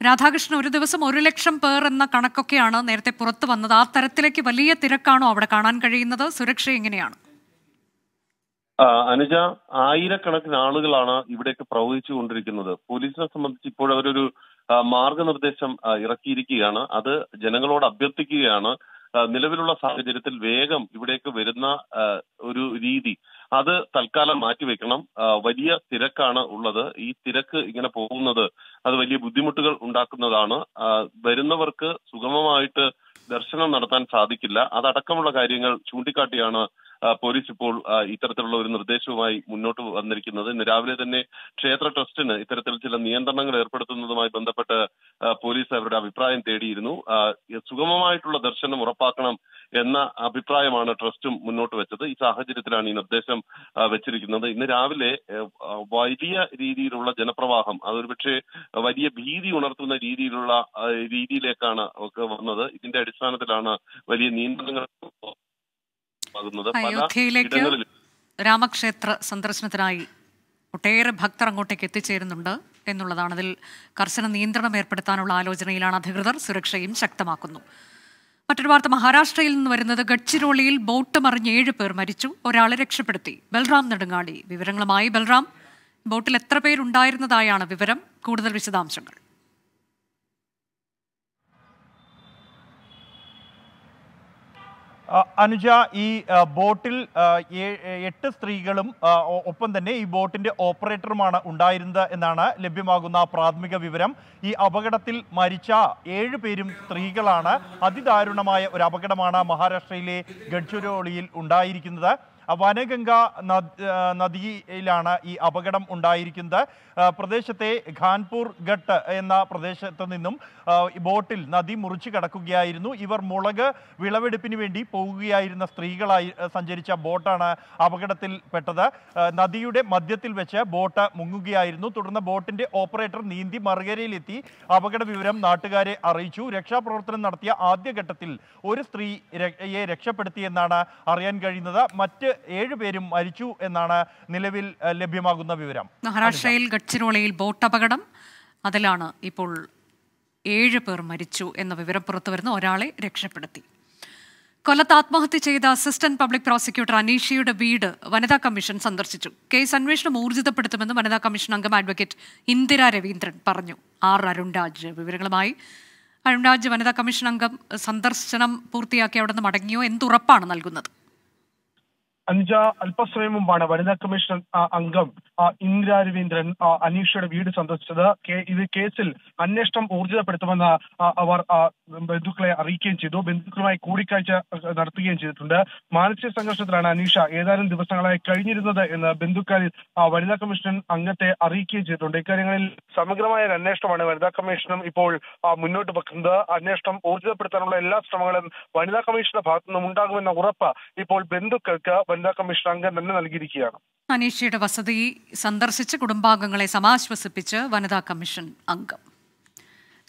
രാധാകൃഷ്ണൻ ഒരു ദിവസം ഒരു ലക്ഷം പേർ എന്ന കണക്കൊക്കെയാണ് നേരത്തെ പുറത്തു വന്നത് ആ തരത്തിലേക്ക് വലിയ തിരക്കാണോ അവിടെ കാണാൻ കഴിയുന്നത് സുരക്ഷ എങ്ങനെയാണ് അനുജ ആയിരക്കണക്കിന് ആളുകളാണ് ഇവിടേക്ക് പ്രവഹിച്ചു കൊണ്ടിരിക്കുന്നത് പോലീസിനെ സംബന്ധിച്ച് ഇപ്പോൾ അവരൊരു മാർഗനിർദ്ദേശം ഇറക്കിയിരിക്കുകയാണ് അത് ജനങ്ങളോട് അഭ്യർത്ഥിക്കുകയാണ് നിലവിലുള്ള സാഹചര്യത്തിൽ വേഗം ഇവിടേക്ക് വരുന്ന ഒരു രീതി അത് തൽക്കാലം മാറ്റിവെക്കണം വലിയ തിരക്കാണ് ഉള്ളത് ഈ തിരക്ക് ഇങ്ങനെ പോകുന്നത് അത് വലിയ ബുദ്ധിമുട്ടുകൾ ഉണ്ടാക്കുന്നതാണ് വരുന്നവർക്ക് സുഗമമായിട്ട് ദർശനം നടത്താൻ സാധിക്കില്ല അതടക്കമുള്ള കാര്യങ്ങൾ ചൂണ്ടിക്കാട്ടിയാണ് പോലീസ് ഇപ്പോൾ ഇത്തരത്തിലുള്ള ഒരു നിർദ്ദേശവുമായി മുന്നോട്ട് വന്നിരിക്കുന്നത് ഇന്ന് രാവിലെ തന്നെ ക്ഷേത്ര ട്രസ്റ്റിന് ഇത്തരത്തിൽ ചില നിയന്ത്രണങ്ങൾ ഏർപ്പെടുത്തുന്നതുമായി ബന്ധപ്പെട്ട് പോലീസ് അവരുടെ അഭിപ്രായം തേടിയിരുന്നു സുഗമമായിട്ടുള്ള ദർശനം ഉറപ്പാക്കണം എന്ന അഭിപ്രായമാണ് ട്രസ്റ്റും മുന്നോട്ട് വെച്ചത് ഈ സാഹചര്യത്തിലാണ് ഈ നിർദ്ദേശം വെച്ചിരിക്കുന്നത് ഇന്ന് രാവിലെ വലിയ രീതിയിലുള്ള ജനപ്രവാഹം അതൊരുപക്ഷെ വലിയ ഭീതി ഉണർത്തുന്ന രീതിയിലുള്ള രീതിയിലേക്കാണ് ഒക്കെ വന്നത് ഇതിന്റെ അടിസ്ഥാനത്തിലാണ് വലിയ നിയന്ത്രണങ്ങൾ രാമക്ഷേത്ര സന്ദർശനത്തിനായി ഒട്ടേറെ ഭക്തർ അങ്ങോട്ടേക്ക് എത്തിച്ചേരുന്നുണ്ട് എന്നുള്ളതാണ് അതിൽ കർശന നിയന്ത്രണം ഏർപ്പെടുത്താനുള്ള ആലോചനയിലാണ് അധികൃതർ സുരക്ഷയും ശക്തമാക്കുന്നു മറ്റൊരു വാർത്ത മഹാരാഷ്ട്രയിൽ നിന്ന് വരുന്നത് ഗഡ്ചിരോളിയിൽ ബോട്ട് മറിഞ്ഞ് ഏഴ് പേർ മരിച്ചു ഒരാളെ രക്ഷപ്പെടുത്തി ബൽറാം നെടുങ്ങാടി വിവരങ്ങളുമായി ബൽറാം ബോട്ടിൽ എത്ര പേരുണ്ടായിരുന്നതായാണ് വിവരം കൂടുതൽ വിശദാംശങ്ങൾ അനുജ ഈ ബോട്ടിൽ എട്ട് സ്ത്രീകളും ഒപ്പം തന്നെ ഈ ബോട്ടിന്റെ ഓപ്പറേറ്ററുമാണ് ഉണ്ടായിരുന്നത് എന്നാണ് ലഭ്യമാകുന്ന പ്രാഥമിക വിവരം ഈ അപകടത്തിൽ മരിച്ച ഏഴു പേരും സ്ത്രീകളാണ് അതിദാരുണമായ ഒരു അപകടമാണ് മഹാരാഷ്ട്രയിലെ ഗഡ്ചുരോളിയിൽ ഉണ്ടായിരിക്കുന്നത് വനഗംഗ നദിയിലാണ് ഈ അപകടം ഉണ്ടായിരിക്കുന്നത് പ്രദേശത്തെ ഖാൻപൂർ ഘട്ട് എന്ന പ്രദേശത്ത് നിന്നും ബോട്ടിൽ നദി മുറിച്ചു കടക്കുകയായിരുന്നു ഇവർ മുളക് വിളവെടുപ്പിന് വേണ്ടി പോവുകയായിരുന്ന സ്ത്രീകളായി സഞ്ചരിച്ച ബോട്ടാണ് അപകടത്തിൽ പെട്ടത് നദിയുടെ മധ്യത്തിൽ വെച്ച് ബോട്ട് മുങ്ങുകയായിരുന്നു തുടർന്ന് ബോട്ടിന്റെ ഓപ്പറേറ്റർ നീന്തി മറുകരയിലെത്തി അപകട വിവരം നാട്ടുകാരെ അറിയിച്ചു രക്ഷാപ്രവർത്തനം നടത്തിയ ആദ്യഘട്ടത്തിൽ ഒരു സ്ത്രീയെ രക്ഷപ്പെടുത്തിയെന്നാണ് അറിയാൻ കഴിയുന്നത് മറ്റ് ഏഴ് പേരും മരിച്ചു എന്നാണ് നിലവിൽ ലഭ്യമാകുന്ന വിവരം മഹാരാഷ്ട്രയിൽ ഗഡ്ചിരോളയിൽ ബോട്ട് അപകടം അതിലാണ് ഇപ്പോൾ ഏഴ് പേർ മരിച്ചു എന്ന വിവരം പുറത്തു വരുന്ന ഒരാളെ രക്ഷപ്പെടുത്തി കൊല്ലത്ത് ആത്മഹത്യ ചെയ്ത അസിസ്റ്റന്റ് പബ്ലിക് പ്രോസിക്യൂട്ടർ അനീഷയുടെ വീട് വനിതാ കമ്മീഷൻ സന്ദർശിച്ചു കേസ് അന്വേഷണം ഊർജിതപ്പെടുത്തുമെന്ന് വനിതാ കമ്മീഷൻ അംഗം അഡ്വക്കേറ്റ് ഇന്ദിര രവീന്ദ്രൻ പറഞ്ഞു ആർ അരുൺരാജ് വിവരങ്ങളുമായി അരുൺരാജ് വനിതാ കമ്മീഷൻ അംഗം സന്ദർശനം പൂർത്തിയാക്കി അവിടെ നിന്ന് മടങ്ങിയോ എന്തുറപ്പാണ് നൽകുന്നത് അഞ്ച അല്പസമയം മുമ്പാണ് വനിതാ കമ്മീഷൻ അംഗം ഇന്ദിര രവീന്ദ്രൻ അനീഷയുടെ വീട് സന്ദർശിച്ചത് ഇത് കേസിൽ അന്വേഷണം ഊർജിതപ്പെടുത്തുമെന്ന് അവർ ബന്ധുക്കളെ അറിയിക്കുകയും ചെയ്തു ബന്ധുക്കളുമായി കൂടിക്കാഴ്ച നടത്തുകയും ചെയ്തിട്ടുണ്ട് മാനസിക സംഘർഷത്തിലാണ് അനീഷ ഏതാനും ദിവസങ്ങളായി കഴിഞ്ഞിരുന്നത് എന്ന് ബന്ധുക്കൾ വനിതാ കമ്മീഷൻ അംഗത്തെ അറിയിക്കുകയും ചെയ്തിട്ടുണ്ട് ഇക്കാര്യങ്ങളിൽ സമഗ്രമായ ഒരു അന്വേഷണമാണ് വനിതാ കമ്മീഷനും ഇപ്പോൾ മുന്നോട്ട് വെക്കുന്നത് അന്വേഷണം ഊർജിതപ്പെടുത്താനുള്ള എല്ലാ ശ്രമങ്ങളും വനിതാ കമ്മീഷന്റെ ഭാഗത്തുനിന്നും ഉണ്ടാകുമെന്ന ഉറപ്പ് ഇപ്പോൾ ബന്ധുക്കൾക്ക് വനിതാ കമ്മീഷൻ അംഗം തന്നെ നൽകിയിരിക്കുകയാണ് അനീഷയുടെ വസതി സന്ദർശിച്ച് കുടുംബാംഗങ്ങളെ സമാശ്വസിപ്പിച്ച് വനിതാ കമ്മീഷൻ അംഗം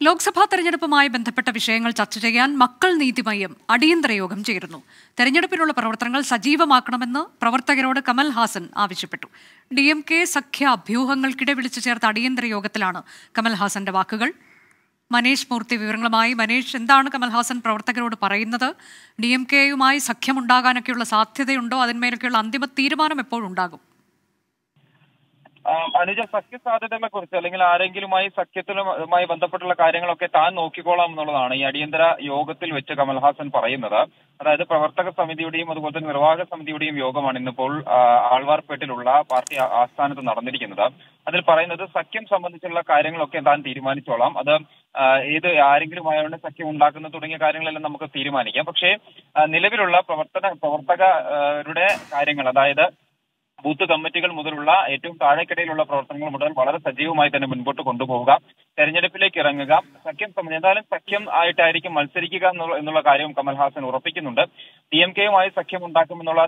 ലോക്സഭാ തെരഞ്ഞെടുപ്പുമായി ബന്ധപ്പെട്ട വിഷയങ്ങൾ ചർച്ച ചെയ്യാൻ മക്കൾ നീതിമയം അടിയന്തര യോഗം ചേരുന്നു തെരഞ്ഞെടുപ്പിനുള്ള പ്രവർത്തനങ്ങൾ സജീവമാക്കണമെന്ന് പ്രവർത്തകരോട് കമൽ ഹാസൻ ആവശ്യപ്പെട്ടു ഡി എം കെ സഖ്യ അഭ്യൂഹങ്ങൾക്കിടെ വിളിച്ചു ചേർത്ത അടിയന്തര യോഗത്തിലാണ് കമൽ വാക്കുകൾ മനീഷ് മൂർത്തി വിവരങ്ങളുമായി മനീഷ് എന്താണ് കമൽഹാസൻ പ്രവർത്തകരോട് പറയുന്നത് ഡി എം കെയുമായി സഖ്യമുണ്ടാകാനൊക്കെയുള്ള സാധ്യതയുണ്ടോ അതിന്മേലൊക്കെയുള്ള അന്തിമ തീരുമാനം എപ്പോഴുണ്ടാകും അനുജ സാധ്യതകളെ കുറിച്ച് അല്ലെങ്കിൽ ആരെങ്കിലുമായി സഖ്യത്തിനുമായി ബന്ധപ്പെട്ടുള്ള കാര്യങ്ങളൊക്കെ താൻ നോക്കിക്കോളാം എന്നുള്ളതാണ് ഈ അടിയന്തര യോഗത്തിൽ വെച്ച് കമൽഹാസൻ പറയുന്നത് അതായത് പ്രവർത്തക സമിതിയുടെയും അതുപോലെ തന്നെ നിർവാഹക സമിതിയുടെയും യോഗമാണ് ഇന്നിപ്പോൾ ആൾവാർപേട്ടിലുള്ള പാർട്ടി ആസ്ഥാനത്ത് നടന്നിരിക്കുന്നത് അതിൽ പറയുന്നത് സഖ്യം സംബന്ധിച്ചുള്ള കാര്യങ്ങളൊക്കെ താൻ തീരുമാനിച്ചോളാം അത് ഏത് ആരെങ്കിലും സഖ്യം ഉണ്ടാക്കുന്ന തുടങ്ങിയ കാര്യങ്ങളെല്ലാം നമുക്ക് തീരുമാനിക്കാം പക്ഷേ നിലവിലുള്ള പ്രവർത്തന പ്രവർത്തകരുടെ കാര്യങ്ങൾ അതായത് ബൂത്ത് കമ്മിറ്റികൾ മുതലുള്ള ഏറ്റവും താഴേക്കിടയിലുള്ള പ്രവർത്തനങ്ങൾ മുതൽ വളരെ സജീവമായി തന്നെ മുൻപോട്ട് കൊണ്ടുപോവുക തെരഞ്ഞെടുപ്പിലേക്ക് ഇറങ്ങുക സഖ്യം എന്തായാലും സഖ്യം ആയിട്ടായിരിക്കും മത്സരിക്കുക എന്നുള്ള കാര്യവും കമൽഹാസൻ ഉറപ്പിക്കുന്നുണ്ട് ഡി എം കെയുമായി സഖ്യം ഉണ്ടാക്കുമെന്നുള്ള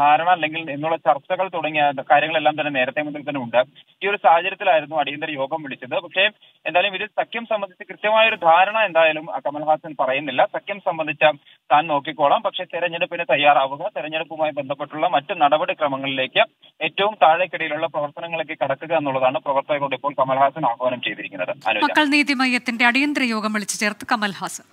ധാരണ അല്ലെങ്കിൽ എന്നുള്ള ചർച്ചകൾ തുടങ്ങിയ കാര്യങ്ങളെല്ലാം തന്നെ നേരത്തെ മുതൽ തന്നെ ഉണ്ട് ഈ ഒരു സാഹചര്യത്തിലായിരുന്നു അടിയന്തര യോഗം വിളിച്ചത് പക്ഷേ എന്തായാലും ഇതിൽ സഖ്യം സംബന്ധിച്ച് കൃത്യമായ ഒരു ധാരണ എന്തായാലും കമൽഹാസൻ പറയുന്നില്ല സഖ്യം സംബന്ധിച്ച താൻ നോക്കിക്കോളാം പക്ഷേ തെരഞ്ഞെടുപ്പിന് തയ്യാറാവുക തെരഞ്ഞെടുപ്പുമായി ബന്ധപ്പെട്ടുള്ള മറ്റ് നടപടിക്രമങ്ങളിലേക്ക് ജില്ലയിലേക്ക് ഏറ്റവും താഴേക്കിടയിലുള്ള പ്രവർത്തനങ്ങളൊക്കെ കടക്കുക എന്നുള്ളതാണ് പ്രവർത്തകരോട് ഇപ്പോൾ കമൽഹാസൻ ആഹ്വാനം ചെയ്തിരിക്കുന്നത് മക്കൾ നീതി മയത്തിന്റെ അടിയന്തര യോഗം വിളിച്ചു ചേർത്ത് കമൽഹാസൻ